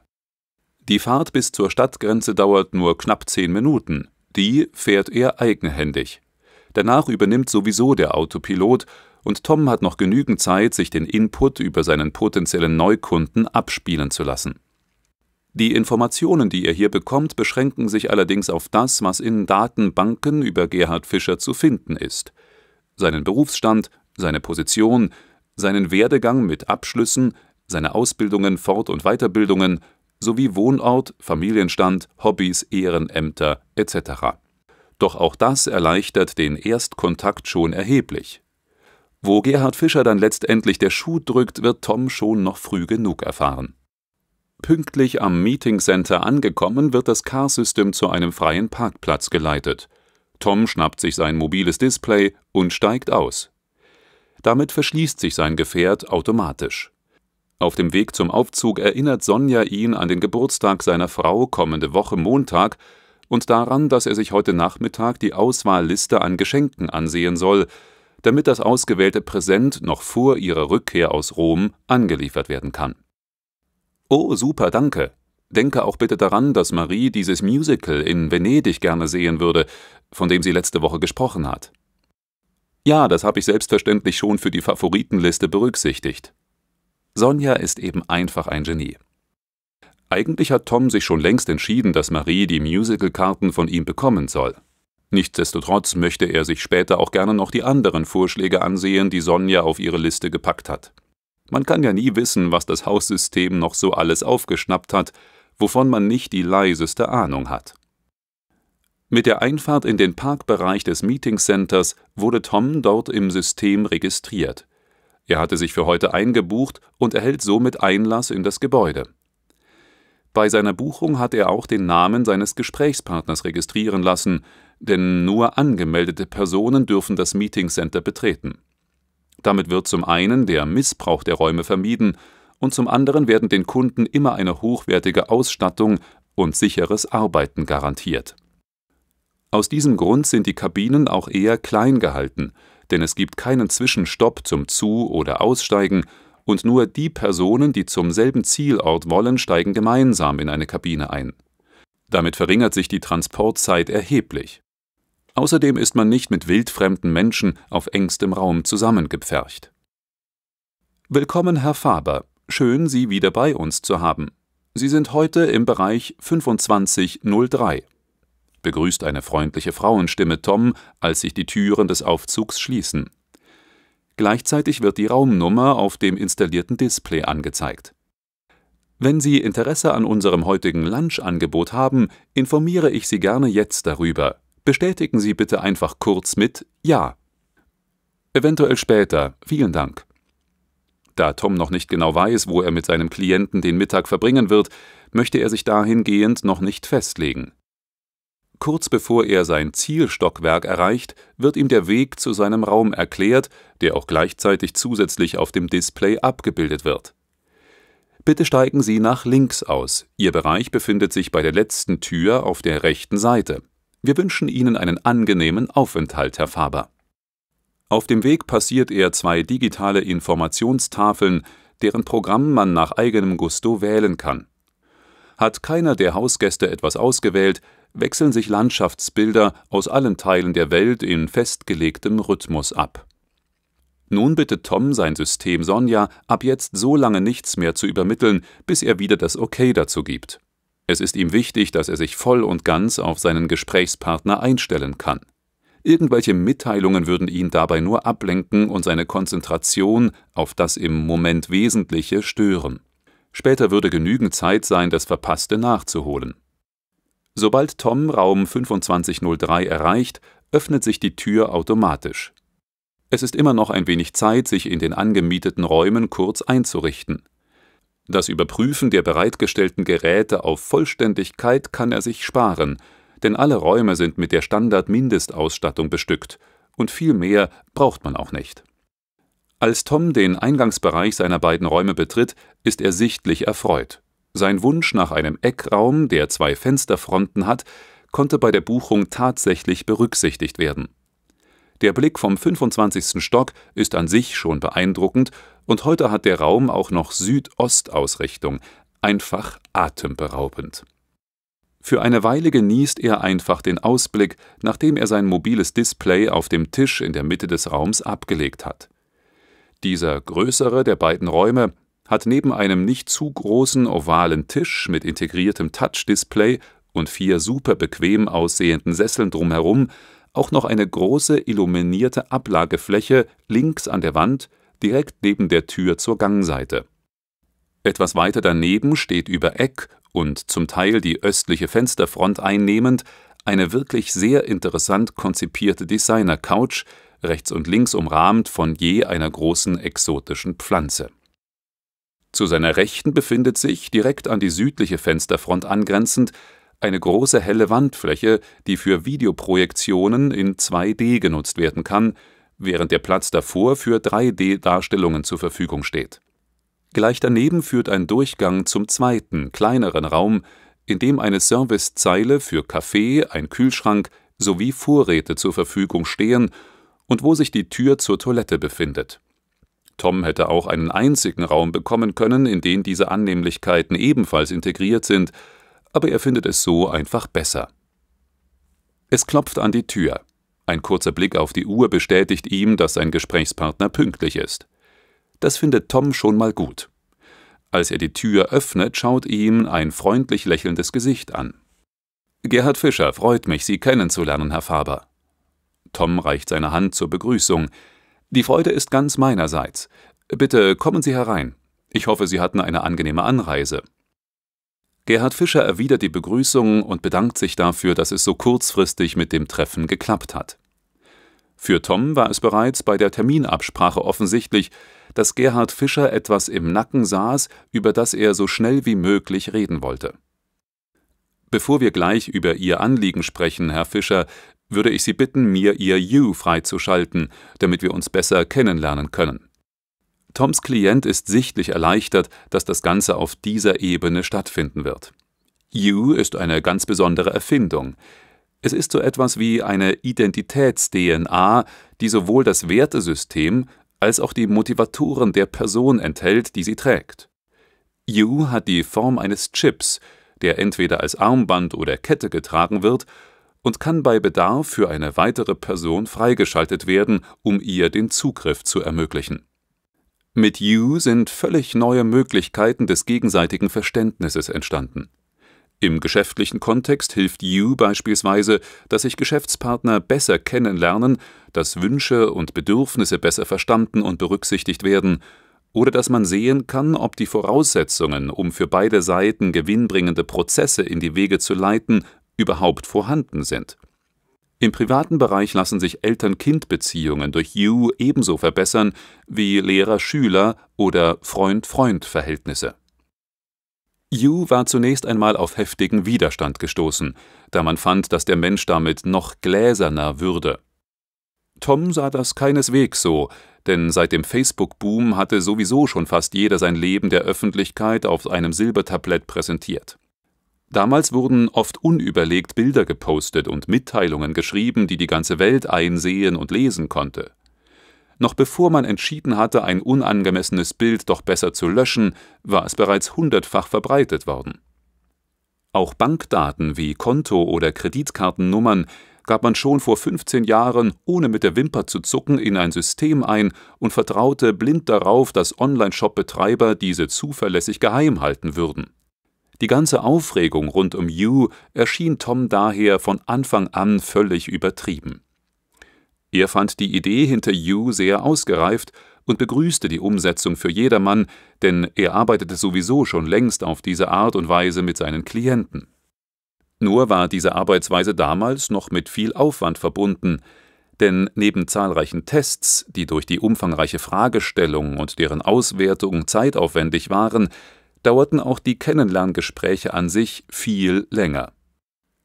Die Fahrt bis zur Stadtgrenze dauert nur knapp zehn Minuten, die fährt er eigenhändig. Danach übernimmt sowieso der Autopilot und Tom hat noch genügend Zeit, sich den Input über seinen potenziellen Neukunden abspielen zu lassen. Die Informationen, die ihr hier bekommt, beschränken sich allerdings auf das, was in Datenbanken über Gerhard Fischer zu finden ist. Seinen Berufsstand, seine Position, seinen Werdegang mit Abschlüssen, seine Ausbildungen, Fort- und Weiterbildungen sowie Wohnort, Familienstand, Hobbys, Ehrenämter etc. Doch auch das erleichtert den Erstkontakt schon erheblich. Wo Gerhard Fischer dann letztendlich der Schuh drückt, wird Tom schon noch früh genug erfahren. Pünktlich am Meeting Center angekommen, wird das Car System zu einem freien Parkplatz geleitet. Tom schnappt sich sein mobiles Display und steigt aus. Damit verschließt sich sein Gefährt automatisch. Auf dem Weg zum Aufzug erinnert Sonja ihn an den Geburtstag seiner Frau kommende Woche Montag und daran, dass er sich heute Nachmittag die Auswahlliste an Geschenken ansehen soll, damit das ausgewählte Präsent noch vor ihrer Rückkehr aus Rom angeliefert werden kann. Oh, super, danke. Denke auch bitte daran, dass Marie dieses Musical in Venedig gerne sehen würde, von dem sie letzte Woche gesprochen hat. Ja, das habe ich selbstverständlich schon für die Favoritenliste berücksichtigt. Sonja ist eben einfach ein Genie. Eigentlich hat Tom sich schon längst entschieden, dass Marie die Musical-Karten von ihm bekommen soll. Nichtsdestotrotz möchte er sich später auch gerne noch die anderen Vorschläge ansehen, die Sonja auf ihre Liste gepackt hat. Man kann ja nie wissen, was das Haussystem noch so alles aufgeschnappt hat, wovon man nicht die leiseste Ahnung hat. Mit der Einfahrt in den Parkbereich des Meeting Centers wurde Tom dort im System registriert. Er hatte sich für heute eingebucht und erhält somit Einlass in das Gebäude. Bei seiner Buchung hat er auch den Namen seines Gesprächspartners registrieren lassen, denn nur angemeldete Personen dürfen das Meeting Center betreten. Damit wird zum einen der Missbrauch der Räume vermieden und zum anderen werden den Kunden immer eine hochwertige Ausstattung und sicheres Arbeiten garantiert. Aus diesem Grund sind die Kabinen auch eher klein gehalten, denn es gibt keinen Zwischenstopp zum Zu- oder Aussteigen und nur die Personen, die zum selben Zielort wollen, steigen gemeinsam in eine Kabine ein. Damit verringert sich die Transportzeit erheblich. Außerdem ist man nicht mit wildfremden Menschen auf engstem Raum zusammengepfercht. Willkommen, Herr Faber. Schön, Sie wieder bei uns zu haben. Sie sind heute im Bereich 2503. Begrüßt eine freundliche Frauenstimme Tom, als sich die Türen des Aufzugs schließen. Gleichzeitig wird die Raumnummer auf dem installierten Display angezeigt. Wenn Sie Interesse an unserem heutigen Lunchangebot haben, informiere ich Sie gerne jetzt darüber. Bestätigen Sie bitte einfach kurz mit Ja. Eventuell später, vielen Dank. Da Tom noch nicht genau weiß, wo er mit seinem Klienten den Mittag verbringen wird, möchte er sich dahingehend noch nicht festlegen. Kurz bevor er sein Zielstockwerk erreicht, wird ihm der Weg zu seinem Raum erklärt, der auch gleichzeitig zusätzlich auf dem Display abgebildet wird. Bitte steigen Sie nach links aus. Ihr Bereich befindet sich bei der letzten Tür auf der rechten Seite. Wir wünschen Ihnen einen angenehmen Aufenthalt, Herr Faber. Auf dem Weg passiert er zwei digitale Informationstafeln, deren Programm man nach eigenem Gusto wählen kann. Hat keiner der Hausgäste etwas ausgewählt, wechseln sich Landschaftsbilder aus allen Teilen der Welt in festgelegtem Rhythmus ab. Nun bittet Tom sein System Sonja, ab jetzt so lange nichts mehr zu übermitteln, bis er wieder das Okay dazu gibt. Es ist ihm wichtig, dass er sich voll und ganz auf seinen Gesprächspartner einstellen kann. Irgendwelche Mitteilungen würden ihn dabei nur ablenken und seine Konzentration auf das im Moment Wesentliche stören. Später würde genügend Zeit sein, das Verpasste nachzuholen. Sobald Tom Raum 2503 erreicht, öffnet sich die Tür automatisch. Es ist immer noch ein wenig Zeit, sich in den angemieteten Räumen kurz einzurichten. Das Überprüfen der bereitgestellten Geräte auf Vollständigkeit kann er sich sparen, denn alle Räume sind mit der Standard-Mindestausstattung bestückt und viel mehr braucht man auch nicht. Als Tom den Eingangsbereich seiner beiden Räume betritt, ist er sichtlich erfreut. Sein Wunsch nach einem Eckraum, der zwei Fensterfronten hat, konnte bei der Buchung tatsächlich berücksichtigt werden der Blick vom 25. Stock ist an sich schon beeindruckend und heute hat der Raum auch noch Südostausrichtung, einfach atemberaubend. Für eine Weile genießt er einfach den Ausblick, nachdem er sein mobiles Display auf dem Tisch in der Mitte des Raums abgelegt hat. Dieser größere der beiden Räume hat neben einem nicht zu großen ovalen Tisch mit integriertem Touch-Display und vier super bequem aussehenden Sesseln drumherum auch noch eine große illuminierte Ablagefläche links an der Wand, direkt neben der Tür zur Gangseite. Etwas weiter daneben steht über Eck und zum Teil die östliche Fensterfront einnehmend eine wirklich sehr interessant konzipierte Designer-Couch, rechts und links umrahmt von je einer großen exotischen Pflanze. Zu seiner Rechten befindet sich, direkt an die südliche Fensterfront angrenzend, eine große helle Wandfläche, die für Videoprojektionen in 2D genutzt werden kann, während der Platz davor für 3D-Darstellungen zur Verfügung steht. Gleich daneben führt ein Durchgang zum zweiten, kleineren Raum, in dem eine Servicezeile für Kaffee, ein Kühlschrank sowie Vorräte zur Verfügung stehen und wo sich die Tür zur Toilette befindet. Tom hätte auch einen einzigen Raum bekommen können, in den diese Annehmlichkeiten ebenfalls integriert sind, aber er findet es so einfach besser. Es klopft an die Tür. Ein kurzer Blick auf die Uhr bestätigt ihm, dass sein Gesprächspartner pünktlich ist. Das findet Tom schon mal gut. Als er die Tür öffnet, schaut ihm ein freundlich lächelndes Gesicht an. Gerhard Fischer, freut mich, Sie kennenzulernen, Herr Faber. Tom reicht seine Hand zur Begrüßung. Die Freude ist ganz meinerseits. Bitte kommen Sie herein. Ich hoffe, Sie hatten eine angenehme Anreise. Gerhard Fischer erwidert die Begrüßung und bedankt sich dafür, dass es so kurzfristig mit dem Treffen geklappt hat. Für Tom war es bereits bei der Terminabsprache offensichtlich, dass Gerhard Fischer etwas im Nacken saß, über das er so schnell wie möglich reden wollte. Bevor wir gleich über Ihr Anliegen sprechen, Herr Fischer, würde ich Sie bitten, mir Ihr You freizuschalten, damit wir uns besser kennenlernen können. Toms Klient ist sichtlich erleichtert, dass das Ganze auf dieser Ebene stattfinden wird. You ist eine ganz besondere Erfindung. Es ist so etwas wie eine Identitäts-DNA, die sowohl das Wertesystem als auch die Motivatoren der Person enthält, die sie trägt. You hat die Form eines Chips, der entweder als Armband oder Kette getragen wird und kann bei Bedarf für eine weitere Person freigeschaltet werden, um ihr den Zugriff zu ermöglichen. Mit You sind völlig neue Möglichkeiten des gegenseitigen Verständnisses entstanden. Im geschäftlichen Kontext hilft You beispielsweise, dass sich Geschäftspartner besser kennenlernen, dass Wünsche und Bedürfnisse besser verstanden und berücksichtigt werden, oder dass man sehen kann, ob die Voraussetzungen, um für beide Seiten gewinnbringende Prozesse in die Wege zu leiten, überhaupt vorhanden sind. Im privaten Bereich lassen sich Eltern-Kind-Beziehungen durch You ebenso verbessern wie Lehrer-Schüler- oder Freund-Freund-Verhältnisse. You war zunächst einmal auf heftigen Widerstand gestoßen, da man fand, dass der Mensch damit noch gläserner würde. Tom sah das keineswegs so, denn seit dem Facebook-Boom hatte sowieso schon fast jeder sein Leben der Öffentlichkeit auf einem Silbertablett präsentiert. Damals wurden oft unüberlegt Bilder gepostet und Mitteilungen geschrieben, die die ganze Welt einsehen und lesen konnte. Noch bevor man entschieden hatte, ein unangemessenes Bild doch besser zu löschen, war es bereits hundertfach verbreitet worden. Auch Bankdaten wie Konto- oder Kreditkartennummern gab man schon vor 15 Jahren, ohne mit der Wimper zu zucken, in ein System ein und vertraute blind darauf, dass Online-Shop-Betreiber diese zuverlässig geheim halten würden. Die ganze Aufregung rund um Hugh erschien Tom daher von Anfang an völlig übertrieben. Er fand die Idee hinter Hugh sehr ausgereift und begrüßte die Umsetzung für jedermann, denn er arbeitete sowieso schon längst auf diese Art und Weise mit seinen Klienten. Nur war diese Arbeitsweise damals noch mit viel Aufwand verbunden, denn neben zahlreichen Tests, die durch die umfangreiche Fragestellung und deren Auswertung zeitaufwendig waren, dauerten auch die Kennenlerngespräche an sich viel länger.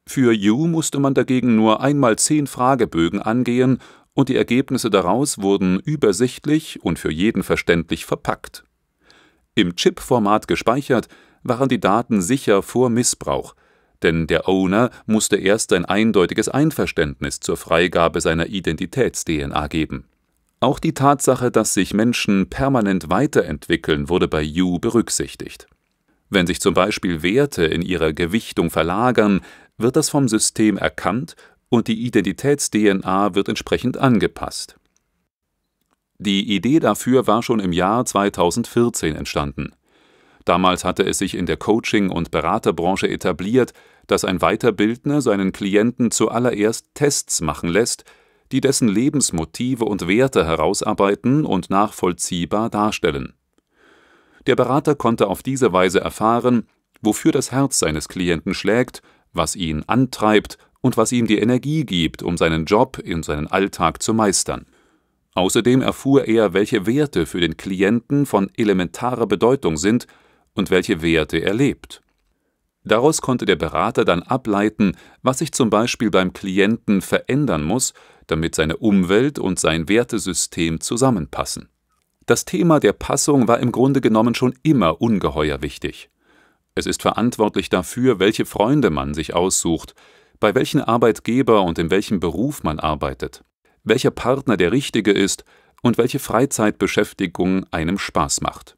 Für Yu musste man dagegen nur einmal zehn Fragebögen angehen und die Ergebnisse daraus wurden übersichtlich und für jeden verständlich verpackt. Im Chip-Format gespeichert waren die Daten sicher vor Missbrauch, denn der Owner musste erst ein eindeutiges Einverständnis zur Freigabe seiner Identitäts-DNA geben auch die Tatsache, dass sich Menschen permanent weiterentwickeln, wurde bei Yu berücksichtigt. Wenn sich zum Beispiel Werte in ihrer Gewichtung verlagern, wird das vom System erkannt und die Identitäts-DNA wird entsprechend angepasst. Die Idee dafür war schon im Jahr 2014 entstanden. Damals hatte es sich in der Coaching- und Beraterbranche etabliert, dass ein Weiterbildner seinen Klienten zuallererst Tests machen lässt, die dessen Lebensmotive und Werte herausarbeiten und nachvollziehbar darstellen. Der Berater konnte auf diese Weise erfahren, wofür das Herz seines Klienten schlägt, was ihn antreibt und was ihm die Energie gibt, um seinen Job in seinen Alltag zu meistern. Außerdem erfuhr er, welche Werte für den Klienten von elementarer Bedeutung sind und welche Werte er lebt. Daraus konnte der Berater dann ableiten, was sich zum Beispiel beim Klienten verändern muss, damit seine Umwelt und sein Wertesystem zusammenpassen. Das Thema der Passung war im Grunde genommen schon immer ungeheuer wichtig. Es ist verantwortlich dafür, welche Freunde man sich aussucht, bei welchen Arbeitgeber und in welchem Beruf man arbeitet, welcher Partner der richtige ist und welche Freizeitbeschäftigung einem Spaß macht.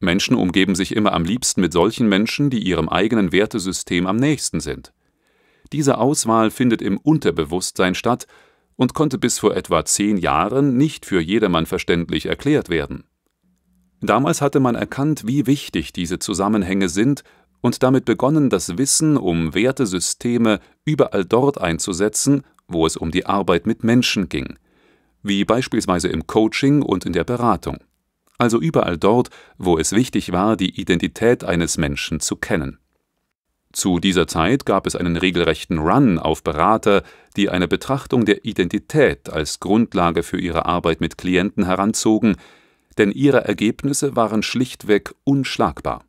Menschen umgeben sich immer am liebsten mit solchen Menschen, die ihrem eigenen Wertesystem am nächsten sind. Diese Auswahl findet im Unterbewusstsein statt und konnte bis vor etwa zehn Jahren nicht für jedermann verständlich erklärt werden. Damals hatte man erkannt, wie wichtig diese Zusammenhänge sind und damit begonnen, das Wissen um Wertesysteme überall dort einzusetzen, wo es um die Arbeit mit Menschen ging, wie beispielsweise im Coaching und in der Beratung also überall dort, wo es wichtig war, die Identität eines Menschen zu kennen. Zu dieser Zeit gab es einen regelrechten Run auf Berater, die eine Betrachtung der Identität als Grundlage für ihre Arbeit mit Klienten heranzogen, denn ihre Ergebnisse waren schlichtweg unschlagbar.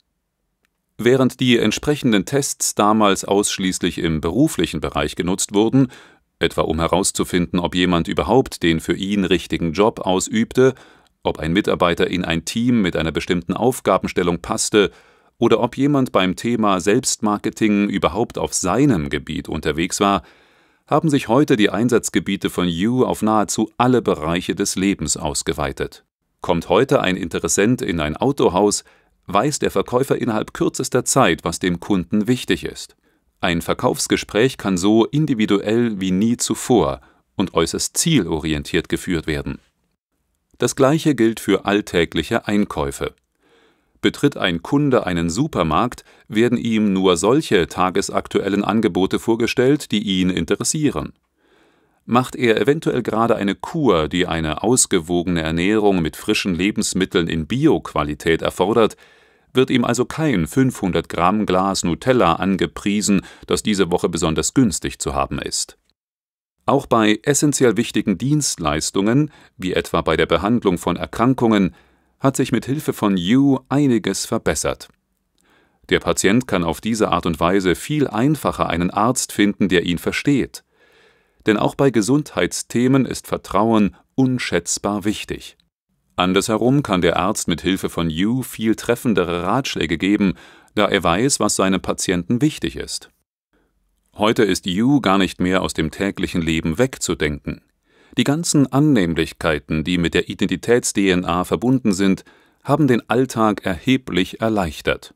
Während die entsprechenden Tests damals ausschließlich im beruflichen Bereich genutzt wurden, etwa um herauszufinden, ob jemand überhaupt den für ihn richtigen Job ausübte ob ein Mitarbeiter in ein Team mit einer bestimmten Aufgabenstellung passte oder ob jemand beim Thema Selbstmarketing überhaupt auf seinem Gebiet unterwegs war, haben sich heute die Einsatzgebiete von You auf nahezu alle Bereiche des Lebens ausgeweitet. Kommt heute ein Interessent in ein Autohaus, weiß der Verkäufer innerhalb kürzester Zeit, was dem Kunden wichtig ist. Ein Verkaufsgespräch kann so individuell wie nie zuvor und äußerst zielorientiert geführt werden. Das gleiche gilt für alltägliche Einkäufe. Betritt ein Kunde einen Supermarkt, werden ihm nur solche tagesaktuellen Angebote vorgestellt, die ihn interessieren. Macht er eventuell gerade eine Kur, die eine ausgewogene Ernährung mit frischen Lebensmitteln in Bio-Qualität erfordert, wird ihm also kein 500 Gramm Glas Nutella angepriesen, das diese Woche besonders günstig zu haben ist auch bei essentiell wichtigen Dienstleistungen, wie etwa bei der Behandlung von Erkrankungen, hat sich mit Hilfe von You einiges verbessert. Der Patient kann auf diese Art und Weise viel einfacher einen Arzt finden, der ihn versteht. Denn auch bei Gesundheitsthemen ist Vertrauen unschätzbar wichtig. Andersherum kann der Arzt mit Hilfe von You viel treffendere Ratschläge geben, da er weiß, was seinem Patienten wichtig ist. Heute ist Yu gar nicht mehr aus dem täglichen Leben wegzudenken. Die ganzen Annehmlichkeiten, die mit der Identitäts-DNA verbunden sind, haben den Alltag erheblich erleichtert.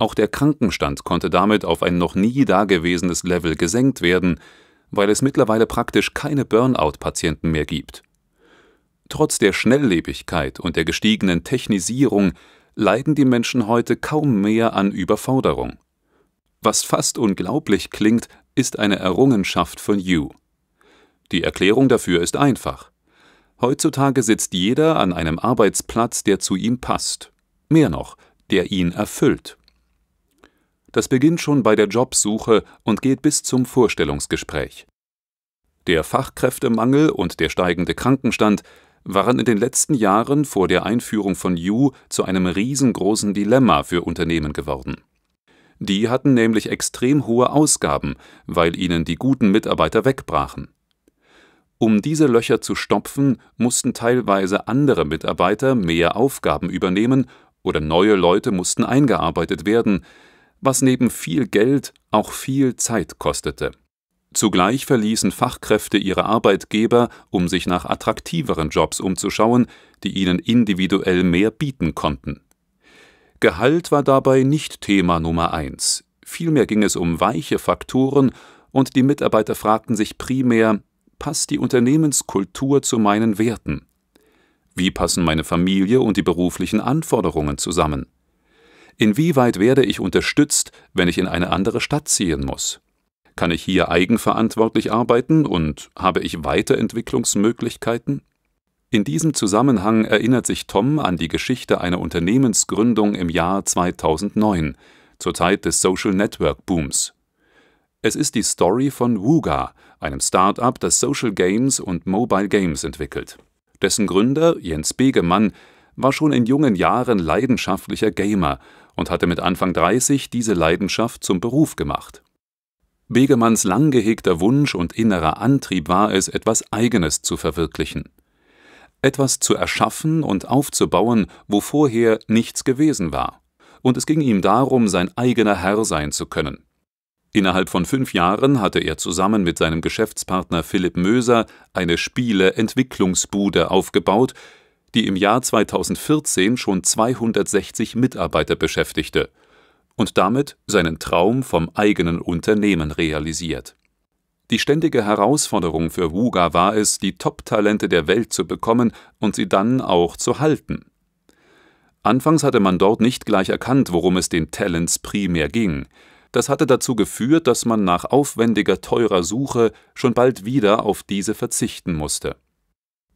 Auch der Krankenstand konnte damit auf ein noch nie dagewesenes Level gesenkt werden, weil es mittlerweile praktisch keine Burnout-Patienten mehr gibt. Trotz der Schnelllebigkeit und der gestiegenen Technisierung leiden die Menschen heute kaum mehr an Überforderung. Was fast unglaublich klingt, ist eine Errungenschaft von You. Die Erklärung dafür ist einfach. Heutzutage sitzt jeder an einem Arbeitsplatz, der zu ihm passt. Mehr noch, der ihn erfüllt. Das beginnt schon bei der Jobsuche und geht bis zum Vorstellungsgespräch. Der Fachkräftemangel und der steigende Krankenstand waren in den letzten Jahren vor der Einführung von You zu einem riesengroßen Dilemma für Unternehmen geworden. Die hatten nämlich extrem hohe Ausgaben, weil ihnen die guten Mitarbeiter wegbrachen. Um diese Löcher zu stopfen, mussten teilweise andere Mitarbeiter mehr Aufgaben übernehmen oder neue Leute mussten eingearbeitet werden, was neben viel Geld auch viel Zeit kostete. Zugleich verließen Fachkräfte ihre Arbeitgeber, um sich nach attraktiveren Jobs umzuschauen, die ihnen individuell mehr bieten konnten. Gehalt war dabei nicht Thema Nummer eins, vielmehr ging es um weiche Faktoren und die Mitarbeiter fragten sich primär, passt die Unternehmenskultur zu meinen Werten? Wie passen meine Familie und die beruflichen Anforderungen zusammen? Inwieweit werde ich unterstützt, wenn ich in eine andere Stadt ziehen muss? Kann ich hier eigenverantwortlich arbeiten und habe ich Weiterentwicklungsmöglichkeiten? In diesem Zusammenhang erinnert sich Tom an die Geschichte einer Unternehmensgründung im Jahr 2009, zur Zeit des Social-Network-Booms. Es ist die Story von Wooga, einem Start-up, das Social Games und Mobile Games entwickelt. Dessen Gründer, Jens Begemann, war schon in jungen Jahren leidenschaftlicher Gamer und hatte mit Anfang 30 diese Leidenschaft zum Beruf gemacht. Begemanns lang gehegter Wunsch und innerer Antrieb war es, etwas Eigenes zu verwirklichen – etwas zu erschaffen und aufzubauen, wo vorher nichts gewesen war, und es ging ihm darum, sein eigener Herr sein zu können. Innerhalb von fünf Jahren hatte er zusammen mit seinem Geschäftspartner Philipp Möser eine Spiele-Entwicklungsbude aufgebaut, die im Jahr 2014 schon 260 Mitarbeiter beschäftigte und damit seinen Traum vom eigenen Unternehmen realisiert. Die ständige Herausforderung für Wuga war es, die Top-Talente der Welt zu bekommen und sie dann auch zu halten. Anfangs hatte man dort nicht gleich erkannt, worum es den Talents primär ging. Das hatte dazu geführt, dass man nach aufwendiger, teurer Suche schon bald wieder auf diese verzichten musste.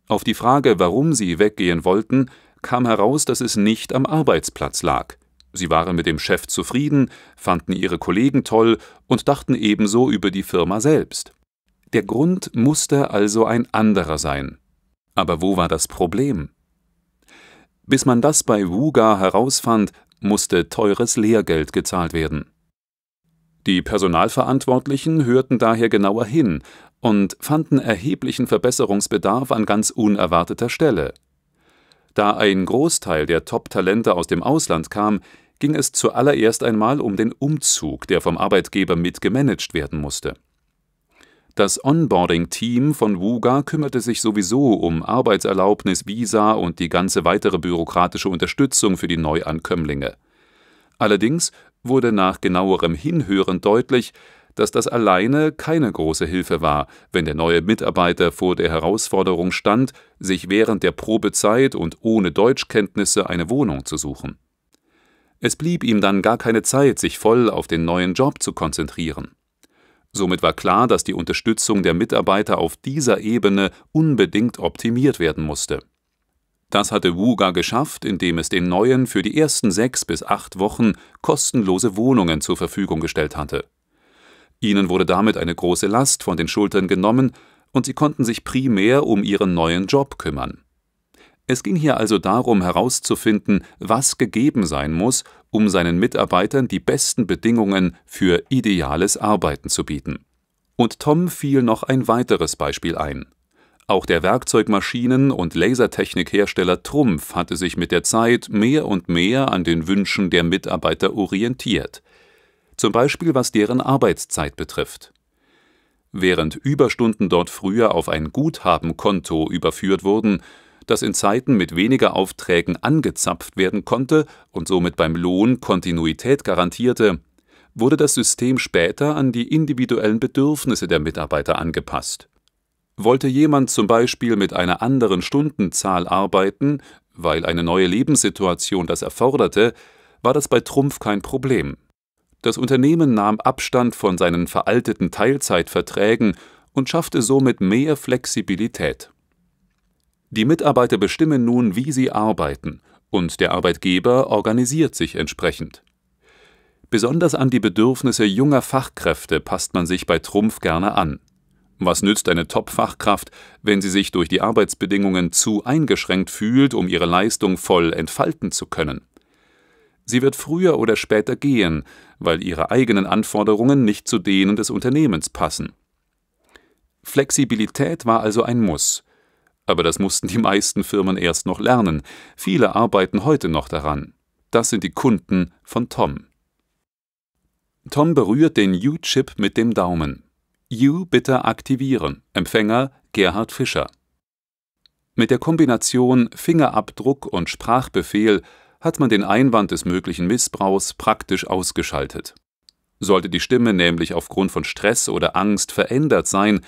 Auf die Frage, warum sie weggehen wollten, kam heraus, dass es nicht am Arbeitsplatz lag. Sie waren mit dem Chef zufrieden, fanden ihre Kollegen toll und dachten ebenso über die Firma selbst. Der Grund musste also ein anderer sein. Aber wo war das Problem? Bis man das bei Wuga herausfand, musste teures Lehrgeld gezahlt werden. Die Personalverantwortlichen hörten daher genauer hin und fanden erheblichen Verbesserungsbedarf an ganz unerwarteter Stelle. Da ein Großteil der Top-Talente aus dem Ausland kam, ging es zuallererst einmal um den Umzug, der vom Arbeitgeber mitgemanagt werden musste. Das Onboarding-Team von Wuga kümmerte sich sowieso um Arbeitserlaubnis, Visa und die ganze weitere bürokratische Unterstützung für die Neuankömmlinge. Allerdings wurde nach genauerem Hinhören deutlich, dass das alleine keine große Hilfe war, wenn der neue Mitarbeiter vor der Herausforderung stand, sich während der Probezeit und ohne Deutschkenntnisse eine Wohnung zu suchen. Es blieb ihm dann gar keine Zeit, sich voll auf den neuen Job zu konzentrieren. Somit war klar, dass die Unterstützung der Mitarbeiter auf dieser Ebene unbedingt optimiert werden musste. Das hatte Wuga geschafft, indem es den Neuen für die ersten sechs bis acht Wochen kostenlose Wohnungen zur Verfügung gestellt hatte. Ihnen wurde damit eine große Last von den Schultern genommen und sie konnten sich primär um ihren neuen Job kümmern. Es ging hier also darum herauszufinden, was gegeben sein muss, um seinen Mitarbeitern die besten Bedingungen für ideales Arbeiten zu bieten. Und Tom fiel noch ein weiteres Beispiel ein. Auch der Werkzeugmaschinen- und Lasertechnikhersteller Trumpf hatte sich mit der Zeit mehr und mehr an den Wünschen der Mitarbeiter orientiert zum Beispiel was deren Arbeitszeit betrifft. Während Überstunden dort früher auf ein Guthabenkonto überführt wurden, das in Zeiten mit weniger Aufträgen angezapft werden konnte und somit beim Lohn Kontinuität garantierte, wurde das System später an die individuellen Bedürfnisse der Mitarbeiter angepasst. Wollte jemand zum Beispiel mit einer anderen Stundenzahl arbeiten, weil eine neue Lebenssituation das erforderte, war das bei Trumpf kein Problem. Das Unternehmen nahm Abstand von seinen veralteten Teilzeitverträgen und schaffte somit mehr Flexibilität. Die Mitarbeiter bestimmen nun, wie sie arbeiten, und der Arbeitgeber organisiert sich entsprechend. Besonders an die Bedürfnisse junger Fachkräfte passt man sich bei Trumpf gerne an. Was nützt eine Top-Fachkraft, wenn sie sich durch die Arbeitsbedingungen zu eingeschränkt fühlt, um ihre Leistung voll entfalten zu können? Sie wird früher oder später gehen, weil ihre eigenen Anforderungen nicht zu denen des Unternehmens passen. Flexibilität war also ein Muss. Aber das mussten die meisten Firmen erst noch lernen. Viele arbeiten heute noch daran. Das sind die Kunden von Tom. Tom berührt den U-Chip mit dem Daumen. U bitte aktivieren. Empfänger Gerhard Fischer. Mit der Kombination Fingerabdruck und Sprachbefehl hat man den Einwand des möglichen Missbrauchs praktisch ausgeschaltet. Sollte die Stimme nämlich aufgrund von Stress oder Angst verändert sein,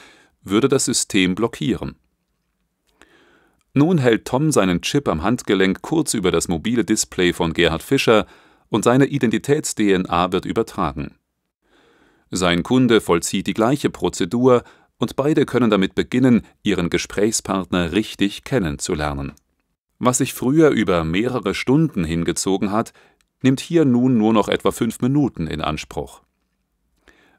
würde das System blockieren. Nun hält Tom seinen Chip am Handgelenk kurz über das mobile Display von Gerhard Fischer und seine Identitäts-DNA wird übertragen. Sein Kunde vollzieht die gleiche Prozedur und beide können damit beginnen, ihren Gesprächspartner richtig kennenzulernen. Was sich früher über mehrere Stunden hingezogen hat, nimmt hier nun nur noch etwa fünf Minuten in Anspruch.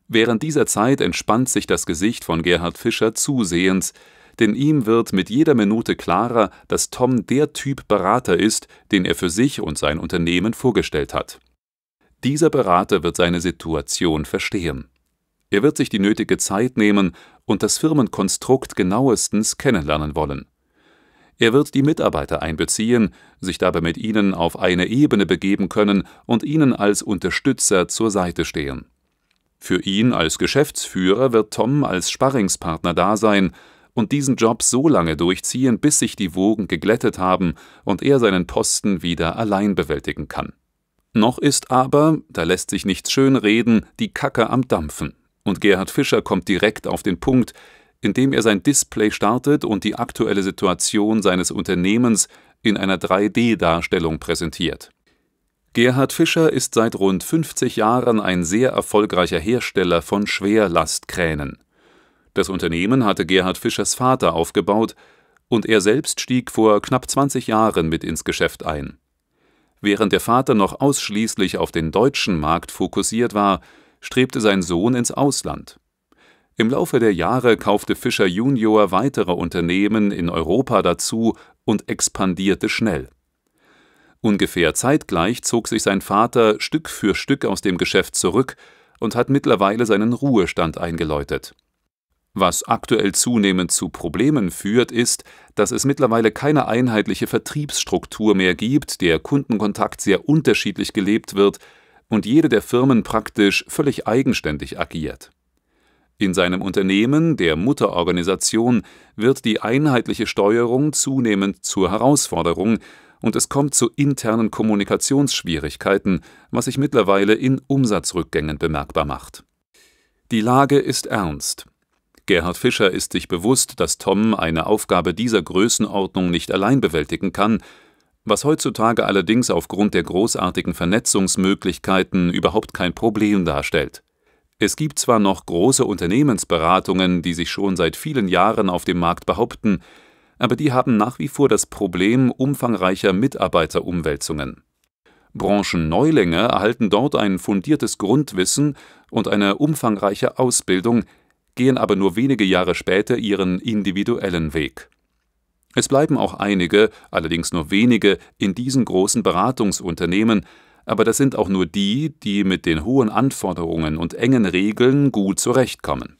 Während dieser Zeit entspannt sich das Gesicht von Gerhard Fischer zusehends, denn ihm wird mit jeder Minute klarer, dass Tom der Typ Berater ist, den er für sich und sein Unternehmen vorgestellt hat. Dieser Berater wird seine Situation verstehen. Er wird sich die nötige Zeit nehmen und das Firmenkonstrukt genauestens kennenlernen wollen. Er wird die Mitarbeiter einbeziehen, sich dabei mit ihnen auf eine Ebene begeben können und ihnen als Unterstützer zur Seite stehen. Für ihn als Geschäftsführer wird Tom als Sparringspartner da sein und diesen Job so lange durchziehen, bis sich die Wogen geglättet haben und er seinen Posten wieder allein bewältigen kann. Noch ist aber, da lässt sich nichts schönreden, die Kacke am Dampfen. Und Gerhard Fischer kommt direkt auf den Punkt, indem er sein Display startet und die aktuelle Situation seines Unternehmens in einer 3D-Darstellung präsentiert. Gerhard Fischer ist seit rund 50 Jahren ein sehr erfolgreicher Hersteller von Schwerlastkränen. Das Unternehmen hatte Gerhard Fischers Vater aufgebaut und er selbst stieg vor knapp 20 Jahren mit ins Geschäft ein. Während der Vater noch ausschließlich auf den deutschen Markt fokussiert war, strebte sein Sohn ins Ausland. Im Laufe der Jahre kaufte Fischer Junior weitere Unternehmen in Europa dazu und expandierte schnell. Ungefähr zeitgleich zog sich sein Vater Stück für Stück aus dem Geschäft zurück und hat mittlerweile seinen Ruhestand eingeläutet. Was aktuell zunehmend zu Problemen führt, ist, dass es mittlerweile keine einheitliche Vertriebsstruktur mehr gibt, der Kundenkontakt sehr unterschiedlich gelebt wird und jede der Firmen praktisch völlig eigenständig agiert. In seinem Unternehmen, der Mutterorganisation, wird die einheitliche Steuerung zunehmend zur Herausforderung und es kommt zu internen Kommunikationsschwierigkeiten, was sich mittlerweile in Umsatzrückgängen bemerkbar macht. Die Lage ist ernst. Gerhard Fischer ist sich bewusst, dass Tom eine Aufgabe dieser Größenordnung nicht allein bewältigen kann, was heutzutage allerdings aufgrund der großartigen Vernetzungsmöglichkeiten überhaupt kein Problem darstellt. Es gibt zwar noch große Unternehmensberatungen, die sich schon seit vielen Jahren auf dem Markt behaupten, aber die haben nach wie vor das Problem umfangreicher Mitarbeiterumwälzungen. Branchenneulinge erhalten dort ein fundiertes Grundwissen und eine umfangreiche Ausbildung, gehen aber nur wenige Jahre später ihren individuellen Weg. Es bleiben auch einige, allerdings nur wenige, in diesen großen Beratungsunternehmen, aber das sind auch nur die, die mit den hohen Anforderungen und engen Regeln gut zurechtkommen.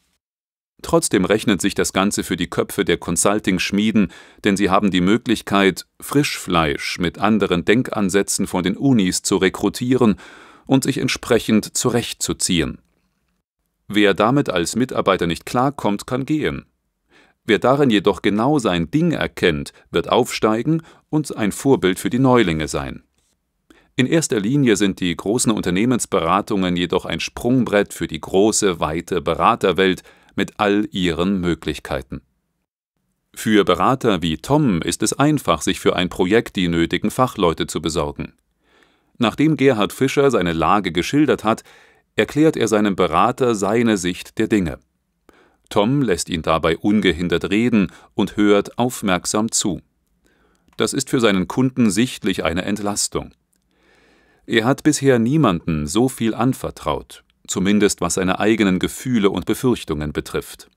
Trotzdem rechnet sich das Ganze für die Köpfe der Consulting-Schmieden, denn sie haben die Möglichkeit, Frischfleisch mit anderen Denkansätzen von den Unis zu rekrutieren und sich entsprechend zurechtzuziehen. Wer damit als Mitarbeiter nicht klarkommt, kann gehen. Wer darin jedoch genau sein Ding erkennt, wird aufsteigen und ein Vorbild für die Neulinge sein. In erster Linie sind die großen Unternehmensberatungen jedoch ein Sprungbrett für die große, weite Beraterwelt mit all ihren Möglichkeiten. Für Berater wie Tom ist es einfach, sich für ein Projekt die nötigen Fachleute zu besorgen. Nachdem Gerhard Fischer seine Lage geschildert hat, erklärt er seinem Berater seine Sicht der Dinge. Tom lässt ihn dabei ungehindert reden und hört aufmerksam zu. Das ist für seinen Kunden sichtlich eine Entlastung. Er hat bisher niemanden so viel anvertraut, zumindest was seine eigenen Gefühle und Befürchtungen betrifft.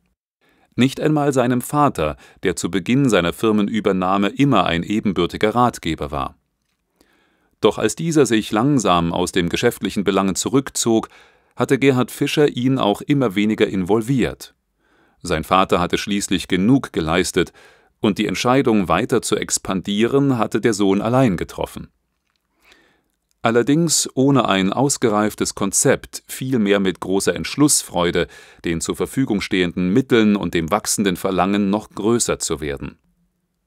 Nicht einmal seinem Vater, der zu Beginn seiner Firmenübernahme immer ein ebenbürtiger Ratgeber war. Doch als dieser sich langsam aus dem geschäftlichen Belangen zurückzog, hatte Gerhard Fischer ihn auch immer weniger involviert. Sein Vater hatte schließlich genug geleistet, und die Entscheidung weiter zu expandieren hatte der Sohn allein getroffen. Allerdings ohne ein ausgereiftes Konzept, vielmehr mit großer Entschlussfreude, den zur Verfügung stehenden Mitteln und dem wachsenden Verlangen, noch größer zu werden.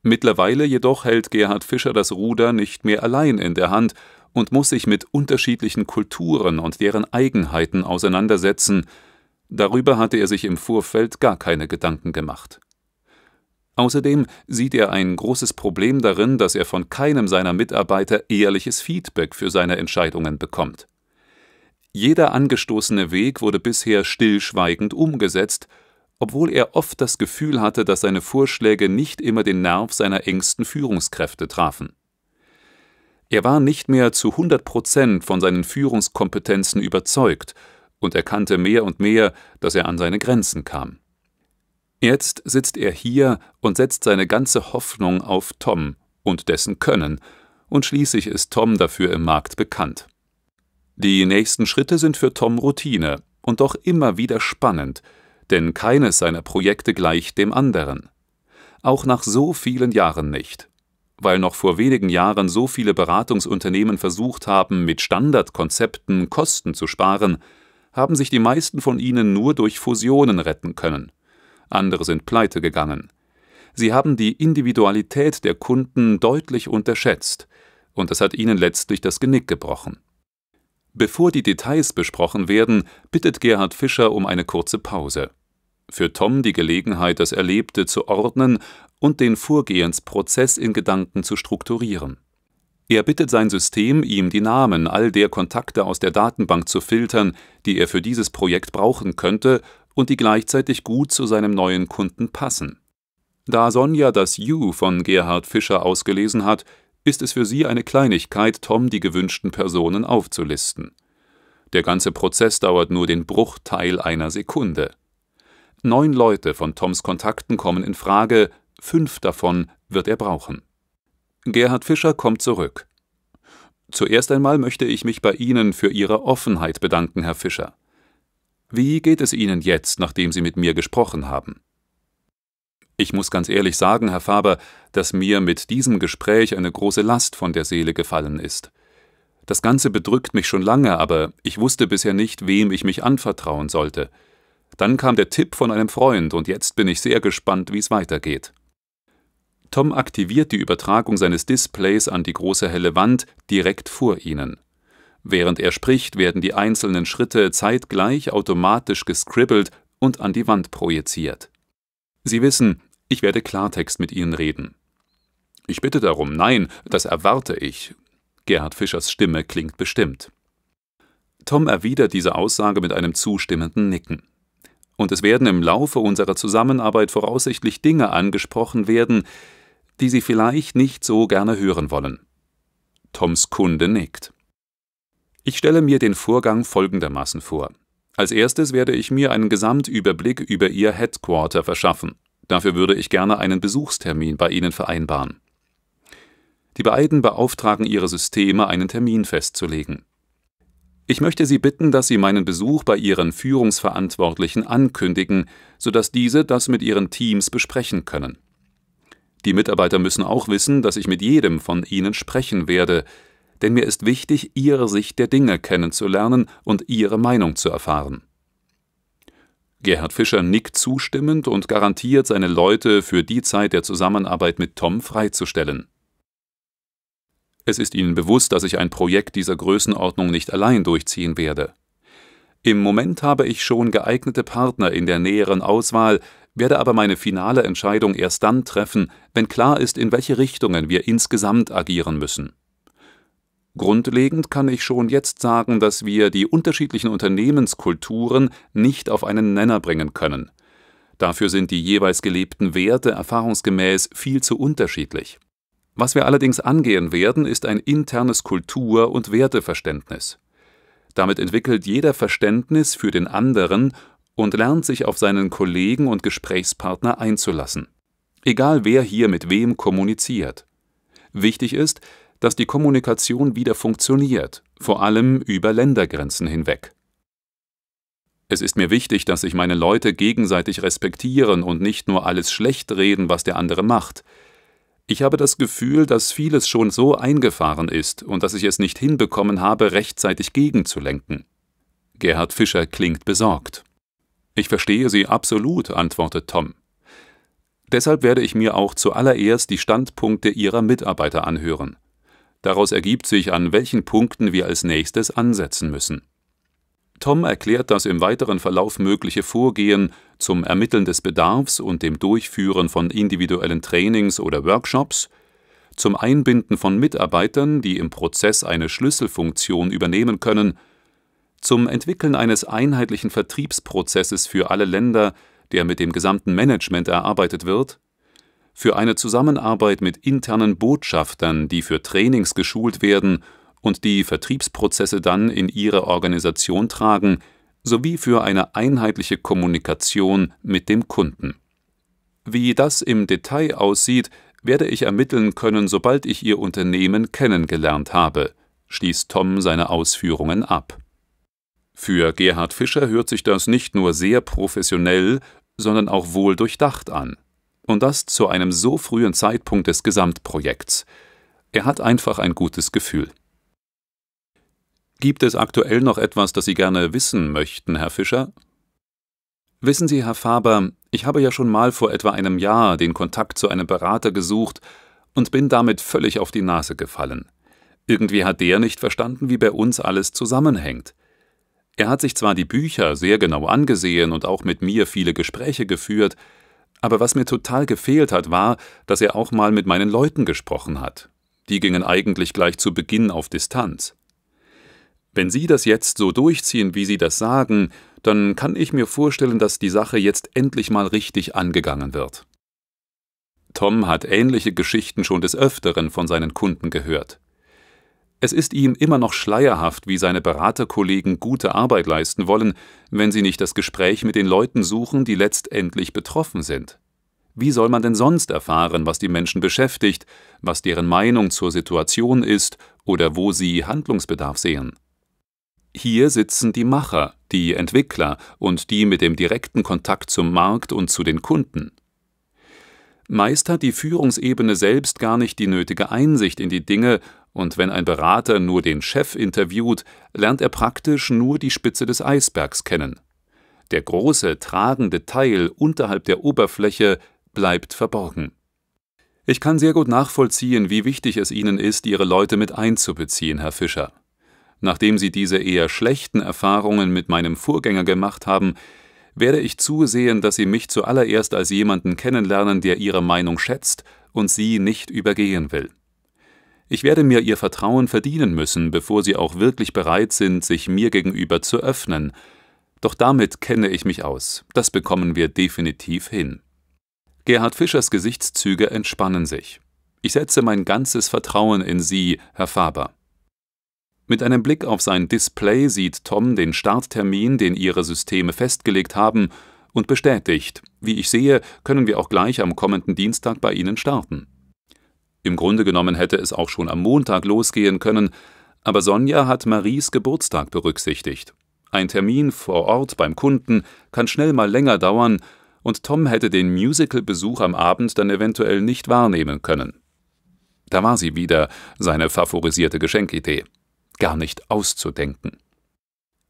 Mittlerweile jedoch hält Gerhard Fischer das Ruder nicht mehr allein in der Hand und muss sich mit unterschiedlichen Kulturen und deren Eigenheiten auseinandersetzen, darüber hatte er sich im Vorfeld gar keine Gedanken gemacht. Außerdem sieht er ein großes Problem darin, dass er von keinem seiner Mitarbeiter ehrliches Feedback für seine Entscheidungen bekommt. Jeder angestoßene Weg wurde bisher stillschweigend umgesetzt, obwohl er oft das Gefühl hatte, dass seine Vorschläge nicht immer den Nerv seiner engsten Führungskräfte trafen. Er war nicht mehr zu 100 Prozent von seinen Führungskompetenzen überzeugt und erkannte mehr und mehr, dass er an seine Grenzen kam. Jetzt sitzt er hier und setzt seine ganze Hoffnung auf Tom und dessen Können, und schließlich ist Tom dafür im Markt bekannt. Die nächsten Schritte sind für Tom Routine und doch immer wieder spannend, denn keines seiner Projekte gleicht dem anderen. Auch nach so vielen Jahren nicht. Weil noch vor wenigen Jahren so viele Beratungsunternehmen versucht haben, mit Standardkonzepten Kosten zu sparen, haben sich die meisten von ihnen nur durch Fusionen retten können andere sind pleite gegangen. Sie haben die Individualität der Kunden deutlich unterschätzt, und das hat ihnen letztlich das Genick gebrochen. Bevor die Details besprochen werden, bittet Gerhard Fischer um eine kurze Pause. Für Tom die Gelegenheit, das Erlebte zu ordnen und den Vorgehensprozess in Gedanken zu strukturieren. Er bittet sein System, ihm die Namen all der Kontakte aus der Datenbank zu filtern, die er für dieses Projekt brauchen könnte, und die gleichzeitig gut zu seinem neuen Kunden passen. Da Sonja das You von Gerhard Fischer ausgelesen hat, ist es für sie eine Kleinigkeit, Tom die gewünschten Personen aufzulisten. Der ganze Prozess dauert nur den Bruchteil einer Sekunde. Neun Leute von Toms Kontakten kommen in Frage, fünf davon wird er brauchen. Gerhard Fischer kommt zurück. Zuerst einmal möchte ich mich bei Ihnen für Ihre Offenheit bedanken, Herr Fischer. Wie geht es Ihnen jetzt, nachdem Sie mit mir gesprochen haben? Ich muss ganz ehrlich sagen, Herr Faber, dass mir mit diesem Gespräch eine große Last von der Seele gefallen ist. Das Ganze bedrückt mich schon lange, aber ich wusste bisher nicht, wem ich mich anvertrauen sollte. Dann kam der Tipp von einem Freund und jetzt bin ich sehr gespannt, wie es weitergeht. Tom aktiviert die Übertragung seines Displays an die große helle Wand direkt vor ihnen. Während er spricht, werden die einzelnen Schritte zeitgleich automatisch gescribbelt und an die Wand projiziert. Sie wissen, ich werde Klartext mit Ihnen reden. Ich bitte darum, nein, das erwarte ich. Gerhard Fischers Stimme klingt bestimmt. Tom erwidert diese Aussage mit einem zustimmenden Nicken. Und es werden im Laufe unserer Zusammenarbeit voraussichtlich Dinge angesprochen werden, die Sie vielleicht nicht so gerne hören wollen. Toms Kunde nickt. Ich stelle mir den Vorgang folgendermaßen vor. Als erstes werde ich mir einen Gesamtüberblick über Ihr Headquarter verschaffen. Dafür würde ich gerne einen Besuchstermin bei Ihnen vereinbaren. Die beiden beauftragen ihre Systeme, einen Termin festzulegen. Ich möchte Sie bitten, dass Sie meinen Besuch bei Ihren Führungsverantwortlichen ankündigen, sodass diese das mit Ihren Teams besprechen können. Die Mitarbeiter müssen auch wissen, dass ich mit jedem von Ihnen sprechen werde, denn mir ist wichtig, Ihre Sicht der Dinge kennenzulernen und Ihre Meinung zu erfahren. Gerhard Fischer nickt zustimmend und garantiert, seine Leute für die Zeit der Zusammenarbeit mit Tom freizustellen. Es ist Ihnen bewusst, dass ich ein Projekt dieser Größenordnung nicht allein durchziehen werde. Im Moment habe ich schon geeignete Partner in der näheren Auswahl, werde aber meine finale Entscheidung erst dann treffen, wenn klar ist, in welche Richtungen wir insgesamt agieren müssen. Grundlegend kann ich schon jetzt sagen, dass wir die unterschiedlichen Unternehmenskulturen nicht auf einen Nenner bringen können. Dafür sind die jeweils gelebten Werte erfahrungsgemäß viel zu unterschiedlich. Was wir allerdings angehen werden, ist ein internes Kultur- und Werteverständnis. Damit entwickelt jeder Verständnis für den anderen und lernt sich auf seinen Kollegen und Gesprächspartner einzulassen. Egal wer hier mit wem kommuniziert. Wichtig ist, dass die Kommunikation wieder funktioniert, vor allem über Ländergrenzen hinweg. Es ist mir wichtig, dass sich meine Leute gegenseitig respektieren und nicht nur alles schlecht reden, was der andere macht. Ich habe das Gefühl, dass vieles schon so eingefahren ist und dass ich es nicht hinbekommen habe, rechtzeitig gegenzulenken. Gerhard Fischer klingt besorgt. Ich verstehe Sie absolut, antwortet Tom. Deshalb werde ich mir auch zuallererst die Standpunkte Ihrer Mitarbeiter anhören. Daraus ergibt sich, an welchen Punkten wir als nächstes ansetzen müssen. Tom erklärt das im weiteren Verlauf mögliche Vorgehen zum Ermitteln des Bedarfs und dem Durchführen von individuellen Trainings oder Workshops, zum Einbinden von Mitarbeitern, die im Prozess eine Schlüsselfunktion übernehmen können, zum Entwickeln eines einheitlichen Vertriebsprozesses für alle Länder, der mit dem gesamten Management erarbeitet wird, für eine Zusammenarbeit mit internen Botschaftern, die für Trainings geschult werden und die Vertriebsprozesse dann in ihre Organisation tragen, sowie für eine einheitliche Kommunikation mit dem Kunden. Wie das im Detail aussieht, werde ich ermitteln können, sobald ich Ihr Unternehmen kennengelernt habe, schließt Tom seine Ausführungen ab. Für Gerhard Fischer hört sich das nicht nur sehr professionell, sondern auch wohl durchdacht an. Und das zu einem so frühen Zeitpunkt des Gesamtprojekts. Er hat einfach ein gutes Gefühl. Gibt es aktuell noch etwas, das Sie gerne wissen möchten, Herr Fischer? Wissen Sie, Herr Faber, ich habe ja schon mal vor etwa einem Jahr den Kontakt zu einem Berater gesucht und bin damit völlig auf die Nase gefallen. Irgendwie hat der nicht verstanden, wie bei uns alles zusammenhängt. Er hat sich zwar die Bücher sehr genau angesehen und auch mit mir viele Gespräche geführt, aber was mir total gefehlt hat, war, dass er auch mal mit meinen Leuten gesprochen hat. Die gingen eigentlich gleich zu Beginn auf Distanz. Wenn Sie das jetzt so durchziehen, wie Sie das sagen, dann kann ich mir vorstellen, dass die Sache jetzt endlich mal richtig angegangen wird. Tom hat ähnliche Geschichten schon des Öfteren von seinen Kunden gehört. Es ist ihm immer noch schleierhaft, wie seine Beraterkollegen gute Arbeit leisten wollen, wenn sie nicht das Gespräch mit den Leuten suchen, die letztendlich betroffen sind. Wie soll man denn sonst erfahren, was die Menschen beschäftigt, was deren Meinung zur Situation ist oder wo sie Handlungsbedarf sehen? Hier sitzen die Macher, die Entwickler und die mit dem direkten Kontakt zum Markt und zu den Kunden. Meist hat die Führungsebene selbst gar nicht die nötige Einsicht in die Dinge und wenn ein Berater nur den Chef interviewt, lernt er praktisch nur die Spitze des Eisbergs kennen. Der große, tragende Teil unterhalb der Oberfläche bleibt verborgen. Ich kann sehr gut nachvollziehen, wie wichtig es Ihnen ist, Ihre Leute mit einzubeziehen, Herr Fischer. Nachdem Sie diese eher schlechten Erfahrungen mit meinem Vorgänger gemacht haben, werde ich zusehen, dass Sie mich zuallererst als jemanden kennenlernen, der Ihre Meinung schätzt und Sie nicht übergehen will. Ich werde mir ihr Vertrauen verdienen müssen, bevor sie auch wirklich bereit sind, sich mir gegenüber zu öffnen. Doch damit kenne ich mich aus. Das bekommen wir definitiv hin. Gerhard Fischers Gesichtszüge entspannen sich. Ich setze mein ganzes Vertrauen in Sie, Herr Faber. Mit einem Blick auf sein Display sieht Tom den Starttermin, den Ihre Systeme festgelegt haben, und bestätigt, wie ich sehe, können wir auch gleich am kommenden Dienstag bei Ihnen starten. Im Grunde genommen hätte es auch schon am Montag losgehen können, aber Sonja hat Maries Geburtstag berücksichtigt. Ein Termin vor Ort beim Kunden kann schnell mal länger dauern, und Tom hätte den Musical-Besuch am Abend dann eventuell nicht wahrnehmen können. Da war sie wieder, seine favorisierte Geschenkidee. Gar nicht auszudenken.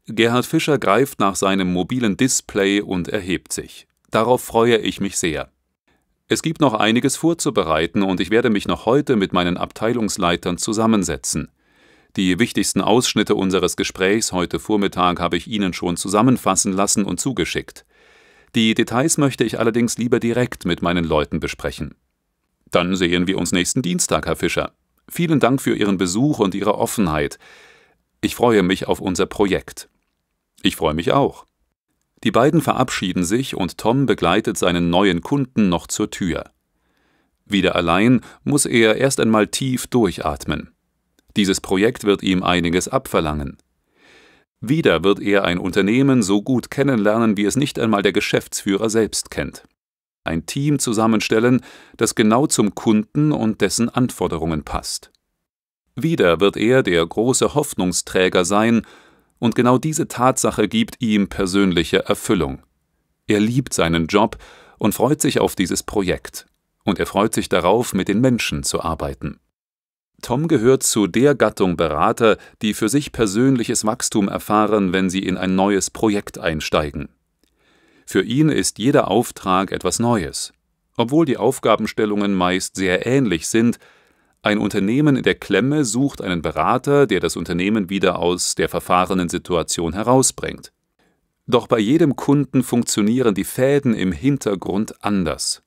Gerhard Fischer greift nach seinem mobilen Display und erhebt sich. Darauf freue ich mich sehr. Es gibt noch einiges vorzubereiten und ich werde mich noch heute mit meinen Abteilungsleitern zusammensetzen. Die wichtigsten Ausschnitte unseres Gesprächs heute Vormittag habe ich Ihnen schon zusammenfassen lassen und zugeschickt. Die Details möchte ich allerdings lieber direkt mit meinen Leuten besprechen. Dann sehen wir uns nächsten Dienstag, Herr Fischer. Vielen Dank für Ihren Besuch und Ihre Offenheit. Ich freue mich auf unser Projekt. Ich freue mich auch. Die beiden verabschieden sich und Tom begleitet seinen neuen Kunden noch zur Tür. Wieder allein muss er erst einmal tief durchatmen. Dieses Projekt wird ihm einiges abverlangen. Wieder wird er ein Unternehmen so gut kennenlernen, wie es nicht einmal der Geschäftsführer selbst kennt. Ein Team zusammenstellen, das genau zum Kunden und dessen Anforderungen passt. Wieder wird er der große Hoffnungsträger sein und genau diese Tatsache gibt ihm persönliche Erfüllung. Er liebt seinen Job und freut sich auf dieses Projekt. Und er freut sich darauf, mit den Menschen zu arbeiten. Tom gehört zu der Gattung Berater, die für sich persönliches Wachstum erfahren, wenn sie in ein neues Projekt einsteigen. Für ihn ist jeder Auftrag etwas Neues. Obwohl die Aufgabenstellungen meist sehr ähnlich sind, ein Unternehmen in der Klemme sucht einen Berater, der das Unternehmen wieder aus der verfahrenen Situation herausbringt. Doch bei jedem Kunden funktionieren die Fäden im Hintergrund anders.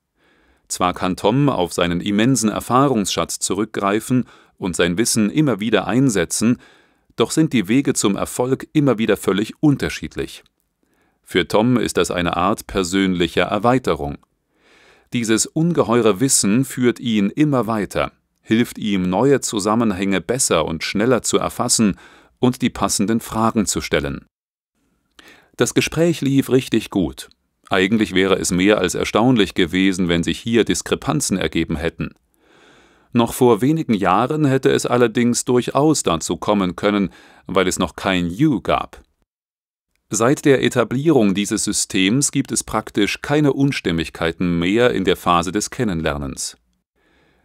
Zwar kann Tom auf seinen immensen Erfahrungsschatz zurückgreifen und sein Wissen immer wieder einsetzen, doch sind die Wege zum Erfolg immer wieder völlig unterschiedlich. Für Tom ist das eine Art persönlicher Erweiterung. Dieses ungeheure Wissen führt ihn immer weiter – hilft ihm, neue Zusammenhänge besser und schneller zu erfassen und die passenden Fragen zu stellen. Das Gespräch lief richtig gut. Eigentlich wäre es mehr als erstaunlich gewesen, wenn sich hier Diskrepanzen ergeben hätten. Noch vor wenigen Jahren hätte es allerdings durchaus dazu kommen können, weil es noch kein You gab. Seit der Etablierung dieses Systems gibt es praktisch keine Unstimmigkeiten mehr in der Phase des Kennenlernens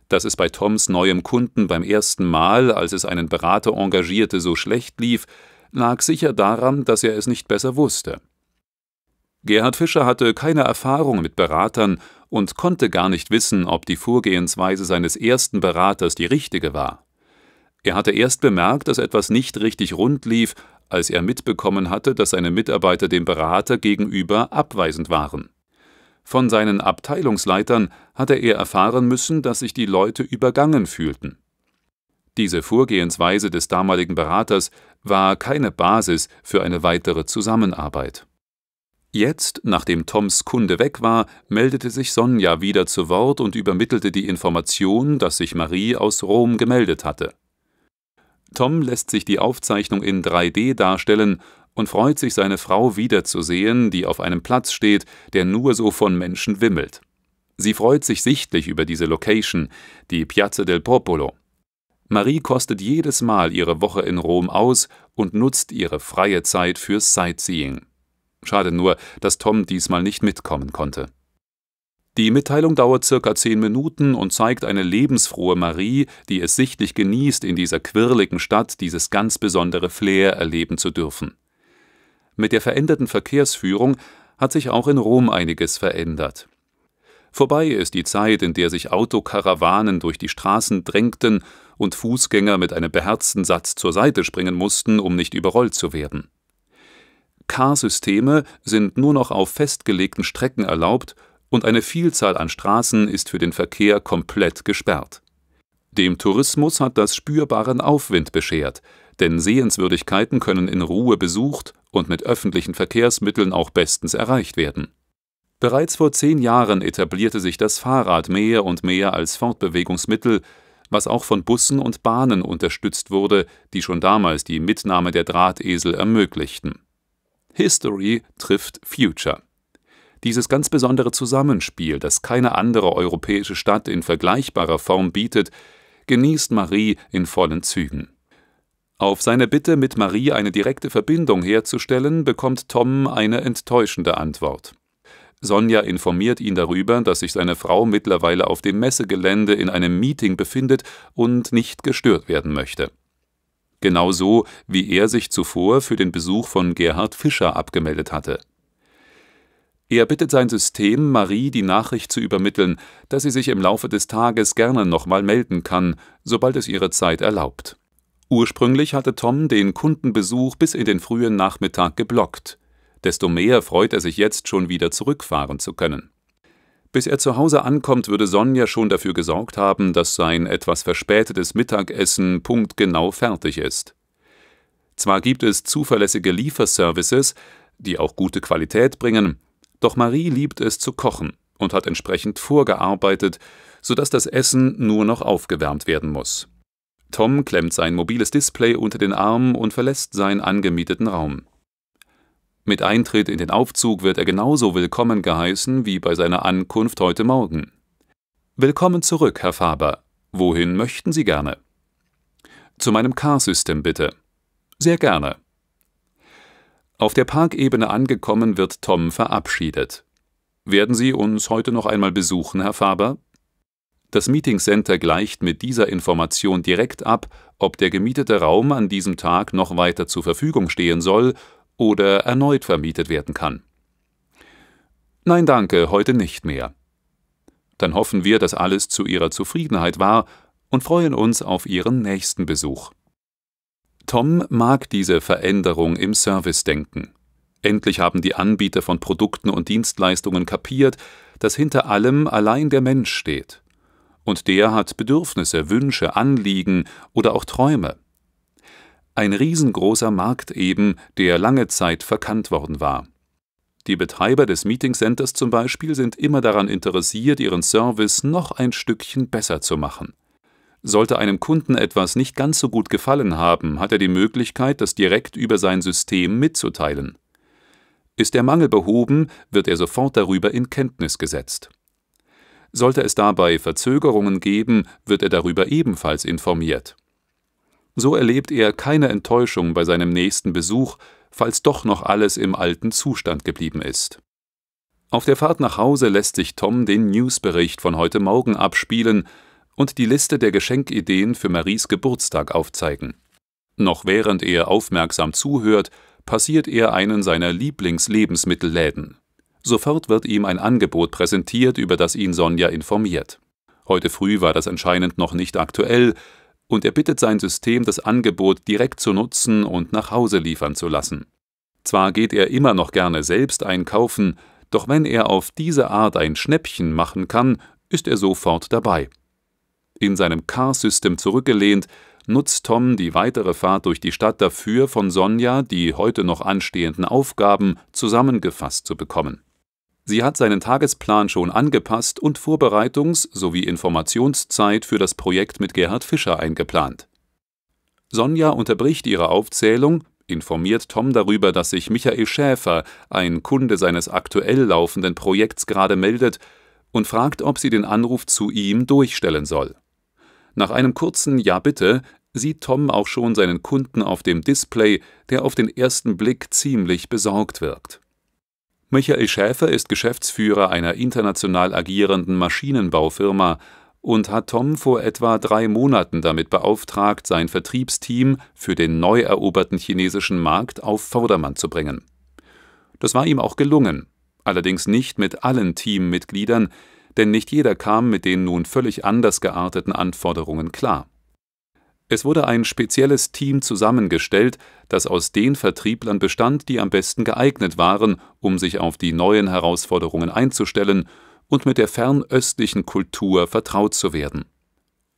dass es bei Toms neuem Kunden beim ersten Mal, als es einen Berater engagierte, so schlecht lief, lag sicher daran, dass er es nicht besser wusste. Gerhard Fischer hatte keine Erfahrung mit Beratern und konnte gar nicht wissen, ob die Vorgehensweise seines ersten Beraters die richtige war. Er hatte erst bemerkt, dass etwas nicht richtig rund lief, als er mitbekommen hatte, dass seine Mitarbeiter dem Berater gegenüber abweisend waren. Von seinen Abteilungsleitern hatte er erfahren müssen, dass sich die Leute übergangen fühlten. Diese Vorgehensweise des damaligen Beraters war keine Basis für eine weitere Zusammenarbeit. Jetzt, nachdem Toms Kunde weg war, meldete sich Sonja wieder zu Wort und übermittelte die Information, dass sich Marie aus Rom gemeldet hatte. Tom lässt sich die Aufzeichnung in 3D darstellen und freut sich, seine Frau wiederzusehen, die auf einem Platz steht, der nur so von Menschen wimmelt. Sie freut sich sichtlich über diese Location, die Piazza del Popolo. Marie kostet jedes Mal ihre Woche in Rom aus und nutzt ihre freie Zeit fürs Sightseeing. Schade nur, dass Tom diesmal nicht mitkommen konnte. Die Mitteilung dauert circa zehn Minuten und zeigt eine lebensfrohe Marie, die es sichtlich genießt, in dieser quirligen Stadt dieses ganz besondere Flair erleben zu dürfen. Mit der veränderten Verkehrsführung hat sich auch in Rom einiges verändert. Vorbei ist die Zeit, in der sich Autokarawanen durch die Straßen drängten und Fußgänger mit einem beherzten Satz zur Seite springen mussten, um nicht überrollt zu werden. car systeme sind nur noch auf festgelegten Strecken erlaubt und eine Vielzahl an Straßen ist für den Verkehr komplett gesperrt. Dem Tourismus hat das spürbaren Aufwind beschert, denn Sehenswürdigkeiten können in Ruhe besucht und mit öffentlichen Verkehrsmitteln auch bestens erreicht werden. Bereits vor zehn Jahren etablierte sich das Fahrrad mehr und mehr als Fortbewegungsmittel, was auch von Bussen und Bahnen unterstützt wurde, die schon damals die Mitnahme der Drahtesel ermöglichten. History trifft Future. Dieses ganz besondere Zusammenspiel, das keine andere europäische Stadt in vergleichbarer Form bietet, genießt Marie in vollen Zügen. Auf seine Bitte, mit Marie eine direkte Verbindung herzustellen, bekommt Tom eine enttäuschende Antwort. Sonja informiert ihn darüber, dass sich seine Frau mittlerweile auf dem Messegelände in einem Meeting befindet und nicht gestört werden möchte. Genauso, wie er sich zuvor für den Besuch von Gerhard Fischer abgemeldet hatte. Er bittet sein System, Marie die Nachricht zu übermitteln, dass sie sich im Laufe des Tages gerne nochmal melden kann, sobald es ihre Zeit erlaubt. Ursprünglich hatte Tom den Kundenbesuch bis in den frühen Nachmittag geblockt. Desto mehr freut er sich jetzt schon wieder zurückfahren zu können. Bis er zu Hause ankommt, würde Sonja schon dafür gesorgt haben, dass sein etwas verspätetes Mittagessen punktgenau fertig ist. Zwar gibt es zuverlässige Lieferservices, die auch gute Qualität bringen, doch Marie liebt es zu kochen und hat entsprechend vorgearbeitet, sodass das Essen nur noch aufgewärmt werden muss. Tom klemmt sein mobiles Display unter den Arm und verlässt seinen angemieteten Raum. Mit Eintritt in den Aufzug wird er genauso willkommen geheißen wie bei seiner Ankunft heute Morgen. Willkommen zurück, Herr Faber. Wohin möchten Sie gerne? Zu meinem Car-System bitte. Sehr gerne. Auf der Parkebene angekommen wird Tom verabschiedet. Werden Sie uns heute noch einmal besuchen, Herr Faber? Das Meeting Center gleicht mit dieser Information direkt ab, ob der gemietete Raum an diesem Tag noch weiter zur Verfügung stehen soll oder erneut vermietet werden kann. Nein, danke, heute nicht mehr. Dann hoffen wir, dass alles zu Ihrer Zufriedenheit war und freuen uns auf Ihren nächsten Besuch. Tom mag diese Veränderung im Service denken. Endlich haben die Anbieter von Produkten und Dienstleistungen kapiert, dass hinter allem allein der Mensch steht und der hat Bedürfnisse, Wünsche, Anliegen oder auch Träume. Ein riesengroßer Markt eben, der lange Zeit verkannt worden war. Die Betreiber des Meeting Centers zum Beispiel sind immer daran interessiert, ihren Service noch ein Stückchen besser zu machen. Sollte einem Kunden etwas nicht ganz so gut gefallen haben, hat er die Möglichkeit, das direkt über sein System mitzuteilen. Ist der Mangel behoben, wird er sofort darüber in Kenntnis gesetzt. Sollte es dabei Verzögerungen geben, wird er darüber ebenfalls informiert. So erlebt er keine Enttäuschung bei seinem nächsten Besuch, falls doch noch alles im alten Zustand geblieben ist. Auf der Fahrt nach Hause lässt sich Tom den Newsbericht von heute Morgen abspielen und die Liste der Geschenkideen für Maries Geburtstag aufzeigen. Noch während er aufmerksam zuhört, passiert er einen seiner Lieblingslebensmittelläden. Sofort wird ihm ein Angebot präsentiert, über das ihn Sonja informiert. Heute früh war das anscheinend noch nicht aktuell, und er bittet sein System, das Angebot direkt zu nutzen und nach Hause liefern zu lassen. Zwar geht er immer noch gerne selbst einkaufen, doch wenn er auf diese Art ein Schnäppchen machen kann, ist er sofort dabei. In seinem Car-System zurückgelehnt, nutzt Tom die weitere Fahrt durch die Stadt dafür, von Sonja die heute noch anstehenden Aufgaben zusammengefasst zu bekommen. Sie hat seinen Tagesplan schon angepasst und Vorbereitungs- sowie Informationszeit für das Projekt mit Gerhard Fischer eingeplant. Sonja unterbricht ihre Aufzählung, informiert Tom darüber, dass sich Michael Schäfer, ein Kunde seines aktuell laufenden Projekts, gerade meldet und fragt, ob sie den Anruf zu ihm durchstellen soll. Nach einem kurzen Ja bitte sieht Tom auch schon seinen Kunden auf dem Display, der auf den ersten Blick ziemlich besorgt wirkt. Michael Schäfer ist Geschäftsführer einer international agierenden Maschinenbaufirma und hat Tom vor etwa drei Monaten damit beauftragt, sein Vertriebsteam für den neu eroberten chinesischen Markt auf Vordermann zu bringen. Das war ihm auch gelungen, allerdings nicht mit allen Teammitgliedern, denn nicht jeder kam mit den nun völlig anders gearteten Anforderungen klar. Es wurde ein spezielles Team zusammengestellt, das aus den Vertrieblern bestand, die am besten geeignet waren, um sich auf die neuen Herausforderungen einzustellen und mit der fernöstlichen Kultur vertraut zu werden.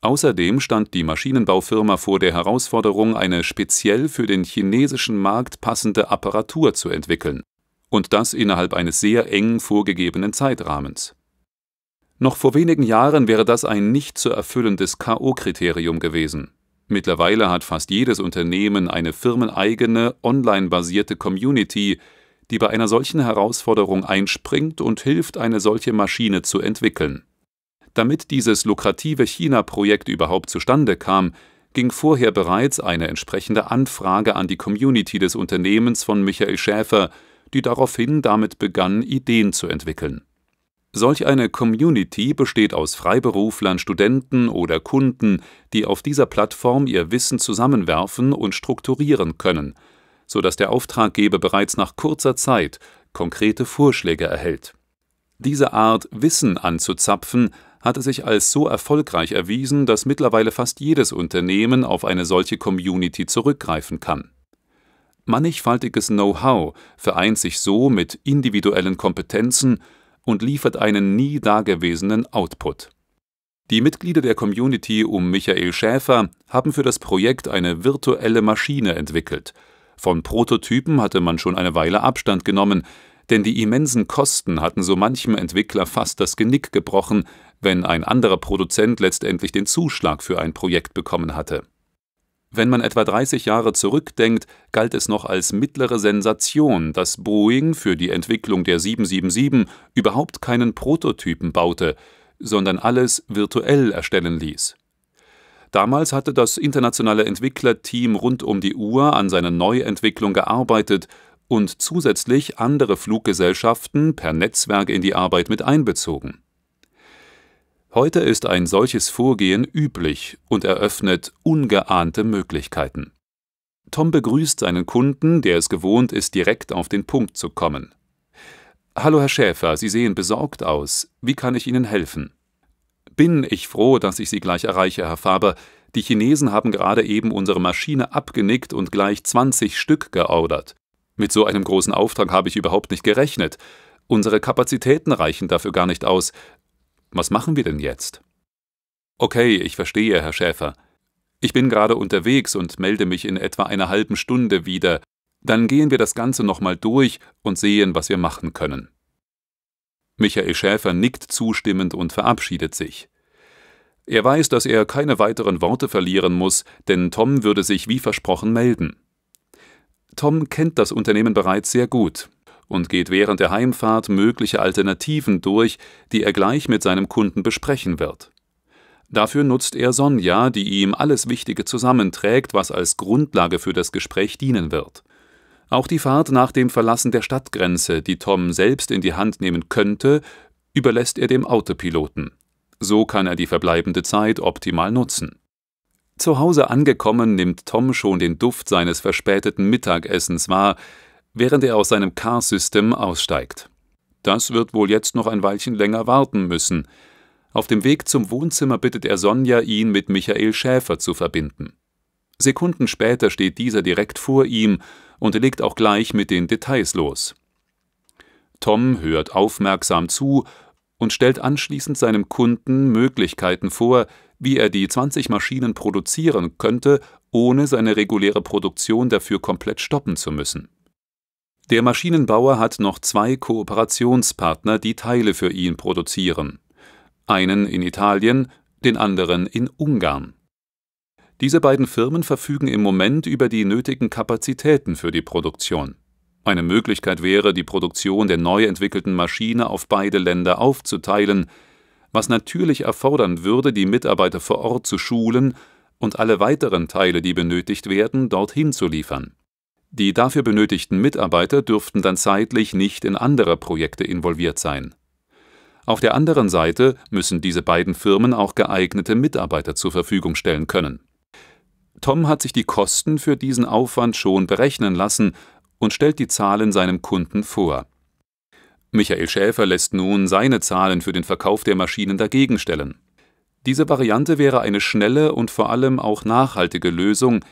Außerdem stand die Maschinenbaufirma vor der Herausforderung, eine speziell für den chinesischen Markt passende Apparatur zu entwickeln, und das innerhalb eines sehr eng vorgegebenen Zeitrahmens. Noch vor wenigen Jahren wäre das ein nicht zu erfüllendes K.O.-Kriterium gewesen. Mittlerweile hat fast jedes Unternehmen eine firmeneigene, online-basierte Community, die bei einer solchen Herausforderung einspringt und hilft, eine solche Maschine zu entwickeln. Damit dieses lukrative China-Projekt überhaupt zustande kam, ging vorher bereits eine entsprechende Anfrage an die Community des Unternehmens von Michael Schäfer, die daraufhin damit begann, Ideen zu entwickeln. Solch eine Community besteht aus Freiberuflern, Studenten oder Kunden, die auf dieser Plattform ihr Wissen zusammenwerfen und strukturieren können, sodass der Auftraggeber bereits nach kurzer Zeit konkrete Vorschläge erhält. Diese Art, Wissen anzuzapfen, hatte sich als so erfolgreich erwiesen, dass mittlerweile fast jedes Unternehmen auf eine solche Community zurückgreifen kann. Mannigfaltiges Know-how vereint sich so mit individuellen Kompetenzen und liefert einen nie dagewesenen Output. Die Mitglieder der Community um Michael Schäfer haben für das Projekt eine virtuelle Maschine entwickelt. Von Prototypen hatte man schon eine Weile Abstand genommen, denn die immensen Kosten hatten so manchem Entwickler fast das Genick gebrochen, wenn ein anderer Produzent letztendlich den Zuschlag für ein Projekt bekommen hatte. Wenn man etwa 30 Jahre zurückdenkt, galt es noch als mittlere Sensation, dass Boeing für die Entwicklung der 777 überhaupt keinen Prototypen baute, sondern alles virtuell erstellen ließ. Damals hatte das internationale Entwicklerteam rund um die Uhr an seiner Neuentwicklung gearbeitet und zusätzlich andere Fluggesellschaften per Netzwerk in die Arbeit mit einbezogen. Heute ist ein solches Vorgehen üblich und eröffnet ungeahnte Möglichkeiten. Tom begrüßt seinen Kunden, der es gewohnt ist, direkt auf den Punkt zu kommen. Hallo, Herr Schäfer, Sie sehen besorgt aus. Wie kann ich Ihnen helfen? Bin ich froh, dass ich Sie gleich erreiche, Herr Faber. Die Chinesen haben gerade eben unsere Maschine abgenickt und gleich 20 Stück geordert. Mit so einem großen Auftrag habe ich überhaupt nicht gerechnet. Unsere Kapazitäten reichen dafür gar nicht aus. Was machen wir denn jetzt? Okay, ich verstehe, Herr Schäfer. Ich bin gerade unterwegs und melde mich in etwa einer halben Stunde wieder. Dann gehen wir das Ganze nochmal durch und sehen, was wir machen können. Michael Schäfer nickt zustimmend und verabschiedet sich. Er weiß, dass er keine weiteren Worte verlieren muss, denn Tom würde sich wie versprochen melden. Tom kennt das Unternehmen bereits sehr gut und geht während der Heimfahrt mögliche Alternativen durch, die er gleich mit seinem Kunden besprechen wird. Dafür nutzt er Sonja, die ihm alles Wichtige zusammenträgt, was als Grundlage für das Gespräch dienen wird. Auch die Fahrt nach dem Verlassen der Stadtgrenze, die Tom selbst in die Hand nehmen könnte, überlässt er dem Autopiloten. So kann er die verbleibende Zeit optimal nutzen. Zu Hause angekommen nimmt Tom schon den Duft seines verspäteten Mittagessens wahr, während er aus seinem Car-System aussteigt. Das wird wohl jetzt noch ein Weilchen länger warten müssen. Auf dem Weg zum Wohnzimmer bittet er Sonja, ihn mit Michael Schäfer zu verbinden. Sekunden später steht dieser direkt vor ihm und legt auch gleich mit den Details los. Tom hört aufmerksam zu und stellt anschließend seinem Kunden Möglichkeiten vor, wie er die 20 Maschinen produzieren könnte, ohne seine reguläre Produktion dafür komplett stoppen zu müssen. Der Maschinenbauer hat noch zwei Kooperationspartner, die Teile für ihn produzieren: einen in Italien, den anderen in Ungarn. Diese beiden Firmen verfügen im Moment über die nötigen Kapazitäten für die Produktion. Eine Möglichkeit wäre, die Produktion der neu entwickelten Maschine auf beide Länder aufzuteilen, was natürlich erfordern würde, die Mitarbeiter vor Ort zu schulen und alle weiteren Teile, die benötigt werden, dorthin zu liefern die dafür benötigten Mitarbeiter dürften dann zeitlich nicht in andere Projekte involviert sein. Auf der anderen Seite müssen diese beiden Firmen auch geeignete Mitarbeiter zur Verfügung stellen können. Tom hat sich die Kosten für diesen Aufwand schon berechnen lassen und stellt die Zahlen seinem Kunden vor. Michael Schäfer lässt nun seine Zahlen für den Verkauf der Maschinen dagegen stellen. Diese Variante wäre eine schnelle und vor allem auch nachhaltige Lösung,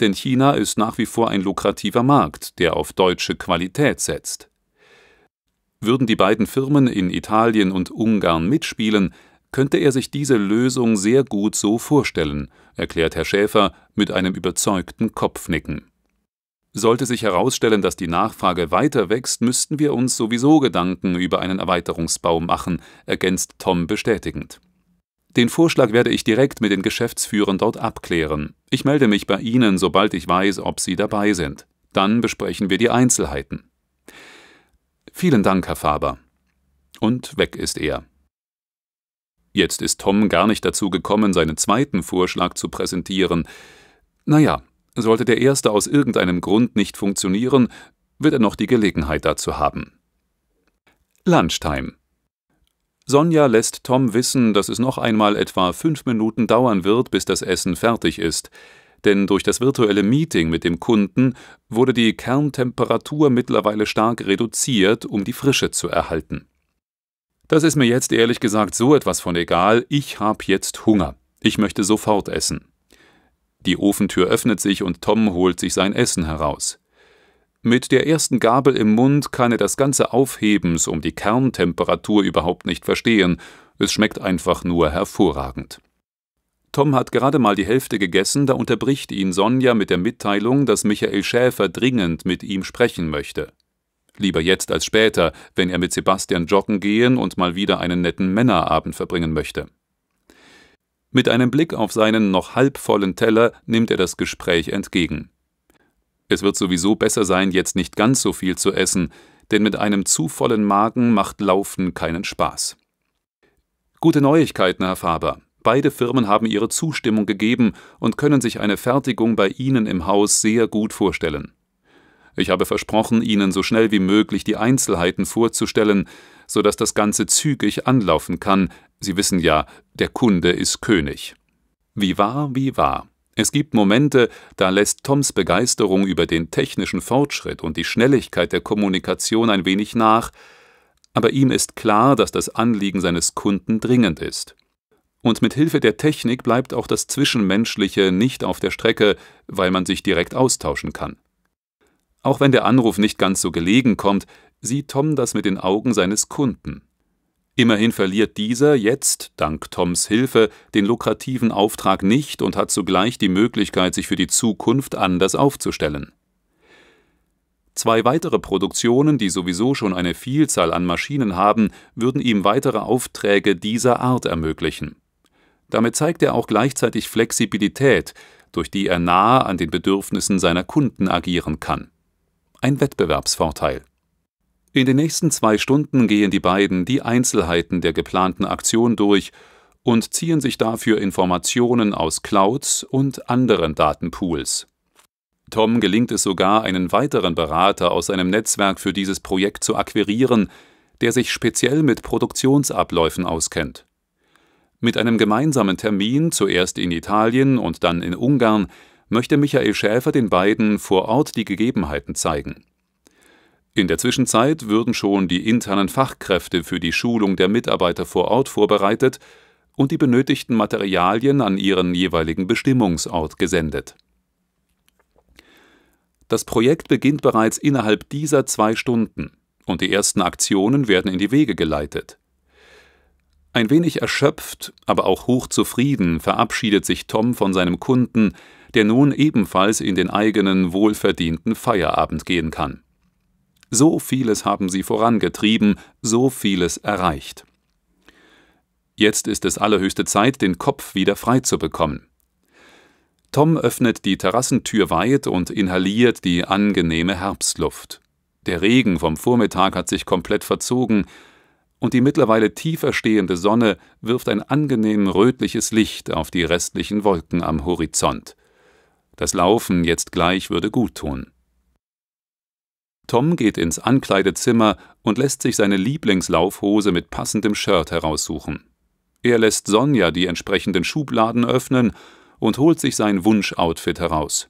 denn China ist nach wie vor ein lukrativer Markt, der auf deutsche Qualität setzt. Würden die beiden Firmen in Italien und Ungarn mitspielen, könnte er sich diese Lösung sehr gut so vorstellen, erklärt Herr Schäfer mit einem überzeugten Kopfnicken. Sollte sich herausstellen, dass die Nachfrage weiter wächst, müssten wir uns sowieso Gedanken über einen Erweiterungsbau machen, ergänzt Tom bestätigend. Den Vorschlag werde ich direkt mit den Geschäftsführern dort abklären. Ich melde mich bei Ihnen, sobald ich weiß, ob Sie dabei sind. Dann besprechen wir die Einzelheiten. Vielen Dank, Herr Faber. Und weg ist er. Jetzt ist Tom gar nicht dazu gekommen, seinen zweiten Vorschlag zu präsentieren. Naja, sollte der erste aus irgendeinem Grund nicht funktionieren, wird er noch die Gelegenheit dazu haben. Lunchtime. Sonja lässt Tom wissen, dass es noch einmal etwa fünf Minuten dauern wird, bis das Essen fertig ist. Denn durch das virtuelle Meeting mit dem Kunden wurde die Kerntemperatur mittlerweile stark reduziert, um die Frische zu erhalten. Das ist mir jetzt ehrlich gesagt so etwas von egal, ich habe jetzt Hunger. Ich möchte sofort essen. Die Ofentür öffnet sich und Tom holt sich sein Essen heraus. Mit der ersten Gabel im Mund kann er das ganze Aufhebens um die Kerntemperatur überhaupt nicht verstehen, es schmeckt einfach nur hervorragend. Tom hat gerade mal die Hälfte gegessen, da unterbricht ihn Sonja mit der Mitteilung, dass Michael Schäfer dringend mit ihm sprechen möchte. Lieber jetzt als später, wenn er mit Sebastian joggen gehen und mal wieder einen netten Männerabend verbringen möchte. Mit einem Blick auf seinen noch halbvollen Teller nimmt er das Gespräch entgegen. Es wird sowieso besser sein, jetzt nicht ganz so viel zu essen, denn mit einem zu vollen Magen macht Laufen keinen Spaß. Gute Neuigkeiten, Herr Faber. Beide Firmen haben ihre Zustimmung gegeben und können sich eine Fertigung bei Ihnen im Haus sehr gut vorstellen. Ich habe versprochen, Ihnen so schnell wie möglich die Einzelheiten vorzustellen, sodass das Ganze zügig anlaufen kann. Sie wissen ja, der Kunde ist König. Wie wahr, wie wahr. Es gibt Momente, da lässt Toms Begeisterung über den technischen Fortschritt und die Schnelligkeit der Kommunikation ein wenig nach, aber ihm ist klar, dass das Anliegen seines Kunden dringend ist. Und mit Hilfe der Technik bleibt auch das Zwischenmenschliche nicht auf der Strecke, weil man sich direkt austauschen kann. Auch wenn der Anruf nicht ganz so gelegen kommt, sieht Tom das mit den Augen seines Kunden. Immerhin verliert dieser jetzt, dank Toms Hilfe, den lukrativen Auftrag nicht und hat zugleich die Möglichkeit, sich für die Zukunft anders aufzustellen. Zwei weitere Produktionen, die sowieso schon eine Vielzahl an Maschinen haben, würden ihm weitere Aufträge dieser Art ermöglichen. Damit zeigt er auch gleichzeitig Flexibilität, durch die er nahe an den Bedürfnissen seiner Kunden agieren kann. Ein Wettbewerbsvorteil. In den nächsten zwei Stunden gehen die beiden die Einzelheiten der geplanten Aktion durch und ziehen sich dafür Informationen aus Clouds und anderen Datenpools. Tom gelingt es sogar, einen weiteren Berater aus seinem Netzwerk für dieses Projekt zu akquirieren, der sich speziell mit Produktionsabläufen auskennt. Mit einem gemeinsamen Termin, zuerst in Italien und dann in Ungarn, möchte Michael Schäfer den beiden vor Ort die Gegebenheiten zeigen. In der Zwischenzeit würden schon die internen Fachkräfte für die Schulung der Mitarbeiter vor Ort vorbereitet und die benötigten Materialien an ihren jeweiligen Bestimmungsort gesendet. Das Projekt beginnt bereits innerhalb dieser zwei Stunden und die ersten Aktionen werden in die Wege geleitet. Ein wenig erschöpft, aber auch hochzufrieden verabschiedet sich Tom von seinem Kunden, der nun ebenfalls in den eigenen wohlverdienten Feierabend gehen kann. So vieles haben sie vorangetrieben, so vieles erreicht. Jetzt ist es allerhöchste Zeit, den Kopf wieder frei zu bekommen. Tom öffnet die Terrassentür weit und inhaliert die angenehme Herbstluft. Der Regen vom Vormittag hat sich komplett verzogen, und die mittlerweile tiefer stehende Sonne wirft ein angenehm rötliches Licht auf die restlichen Wolken am Horizont. Das Laufen jetzt gleich würde gut tun. Tom geht ins Ankleidezimmer und lässt sich seine Lieblingslaufhose mit passendem Shirt heraussuchen. Er lässt Sonja die entsprechenden Schubladen öffnen und holt sich sein Wunschoutfit heraus.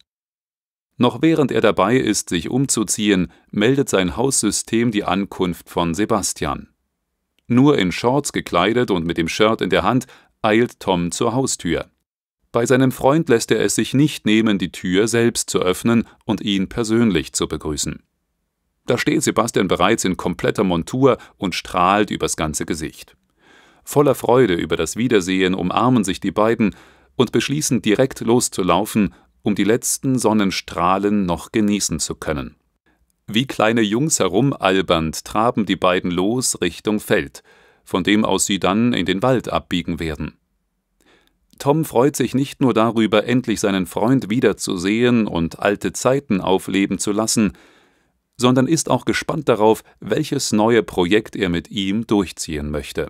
Noch während er dabei ist, sich umzuziehen, meldet sein Haussystem die Ankunft von Sebastian. Nur in Shorts gekleidet und mit dem Shirt in der Hand eilt Tom zur Haustür. Bei seinem Freund lässt er es sich nicht nehmen, die Tür selbst zu öffnen und ihn persönlich zu begrüßen. Da steht Sebastian bereits in kompletter Montur und strahlt übers ganze Gesicht. Voller Freude über das Wiedersehen umarmen sich die beiden und beschließen direkt loszulaufen, um die letzten Sonnenstrahlen noch genießen zu können. Wie kleine Jungs herumalbernd traben die beiden los Richtung Feld, von dem aus sie dann in den Wald abbiegen werden. Tom freut sich nicht nur darüber, endlich seinen Freund wiederzusehen und alte Zeiten aufleben zu lassen, sondern ist auch gespannt darauf, welches neue Projekt er mit ihm durchziehen möchte.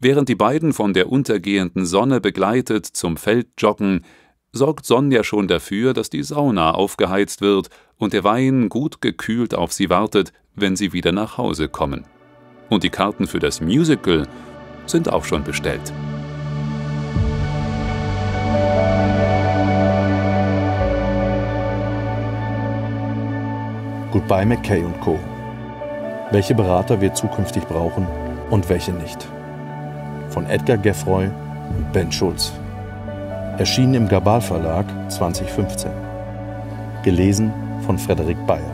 Während die beiden von der untergehenden Sonne begleitet zum Feld joggen, sorgt Sonja schon dafür, dass die Sauna aufgeheizt wird und der Wein gut gekühlt auf sie wartet, wenn sie wieder nach Hause kommen. Und die Karten für das Musical sind auch schon bestellt. Musik Goodbye McKay und Co. Welche Berater wir zukünftig brauchen und welche nicht. Von Edgar Geffroy und Ben Schulz. Erschienen im Gabal Verlag 2015. Gelesen von Frederik Bayer.